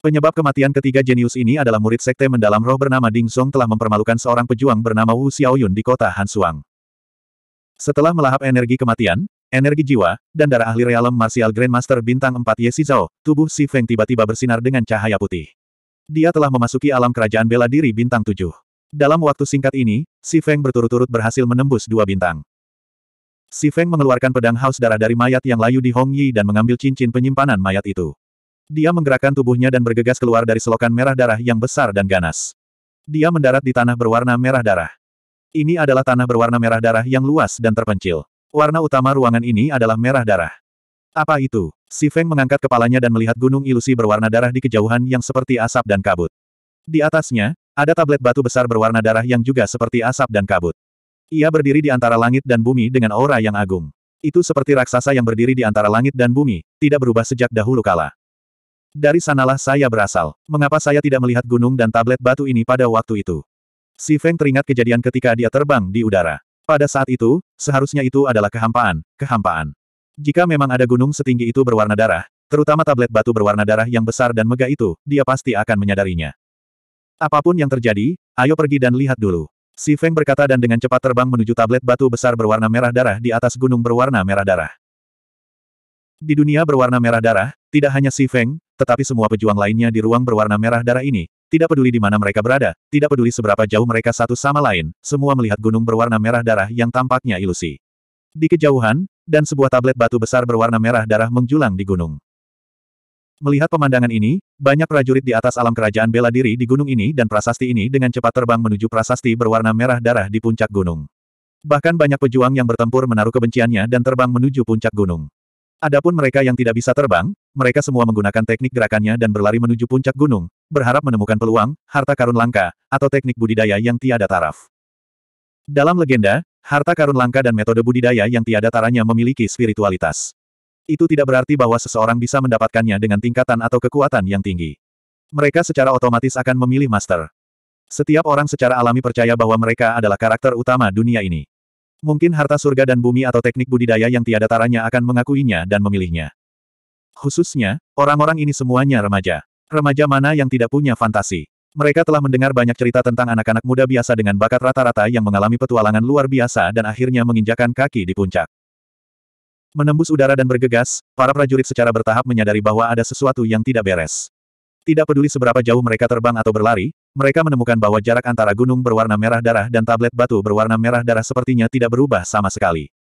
Penyebab kematian ketiga jenius ini adalah murid sekte mendalam roh bernama Ding Song telah mempermalukan seorang pejuang bernama Wu Xiaoyun di kota Hansuang. Setelah melahap energi kematian, energi jiwa, dan darah ahli realem martial grandmaster bintang 4 Ye Zhao, tubuh Si Feng tiba-tiba bersinar dengan cahaya putih. Dia telah memasuki alam kerajaan bela diri bintang 7. Dalam waktu singkat ini, Si Feng berturut-turut berhasil menembus dua bintang. Si Feng mengeluarkan pedang haus darah dari mayat yang layu di Hong Yi dan mengambil cincin penyimpanan mayat itu. Dia menggerakkan tubuhnya dan bergegas keluar dari selokan merah darah yang besar dan ganas. Dia mendarat di tanah berwarna merah darah. Ini adalah tanah berwarna merah darah yang luas dan terpencil. Warna utama ruangan ini adalah merah darah. Apa itu? Si Feng mengangkat kepalanya dan melihat gunung ilusi berwarna darah di kejauhan yang seperti asap dan kabut. Di atasnya, ada tablet batu besar berwarna darah yang juga seperti asap dan kabut. Ia berdiri di antara langit dan bumi dengan aura yang agung. Itu seperti raksasa yang berdiri di antara langit dan bumi, tidak berubah sejak dahulu kala. Dari sanalah saya berasal. Mengapa saya tidak melihat gunung dan tablet batu ini pada waktu itu? Si Feng teringat kejadian ketika dia terbang di udara. Pada saat itu, seharusnya itu adalah kehampaan, kehampaan. Jika memang ada gunung setinggi itu berwarna darah, terutama tablet batu berwarna darah yang besar dan megah itu, dia pasti akan menyadarinya. Apapun yang terjadi, ayo pergi dan lihat dulu. Si Feng berkata dan dengan cepat terbang menuju tablet batu besar berwarna merah darah di atas gunung berwarna merah darah. Di dunia berwarna merah darah, tidak hanya Si Feng, tetapi semua pejuang lainnya di ruang berwarna merah darah ini, tidak peduli di mana mereka berada, tidak peduli seberapa jauh mereka satu sama lain, semua melihat gunung berwarna merah darah yang tampaknya ilusi. Di kejauhan, dan sebuah tablet batu besar berwarna merah darah menjulang di gunung. Melihat pemandangan ini, banyak prajurit di atas alam kerajaan bela diri di gunung ini dan prasasti ini dengan cepat terbang menuju prasasti berwarna merah darah di puncak gunung. Bahkan banyak pejuang yang bertempur menaruh kebenciannya dan terbang menuju puncak gunung. Adapun mereka yang tidak bisa terbang, mereka semua menggunakan teknik gerakannya dan berlari menuju puncak gunung, berharap menemukan peluang, harta karun langka, atau teknik budidaya yang tiada taraf. Dalam legenda, harta karun langka dan metode budidaya yang tiada taranya memiliki spiritualitas. Itu tidak berarti bahwa seseorang bisa mendapatkannya dengan tingkatan atau kekuatan yang tinggi. Mereka secara otomatis akan memilih master. Setiap orang secara alami percaya bahwa mereka adalah karakter utama dunia ini. Mungkin harta surga dan bumi atau teknik budidaya yang tiada taranya akan mengakuinya dan memilihnya. Khususnya, orang-orang ini semuanya remaja. Remaja mana yang tidak punya fantasi? Mereka telah mendengar banyak cerita tentang anak-anak muda biasa dengan bakat rata-rata yang mengalami petualangan luar biasa dan akhirnya menginjakan kaki di puncak. Menembus udara dan bergegas, para prajurit secara bertahap menyadari bahwa ada sesuatu yang tidak beres. Tidak peduli seberapa jauh mereka terbang atau berlari, mereka menemukan bahwa jarak antara gunung berwarna merah darah dan tablet batu berwarna merah darah sepertinya tidak berubah sama sekali.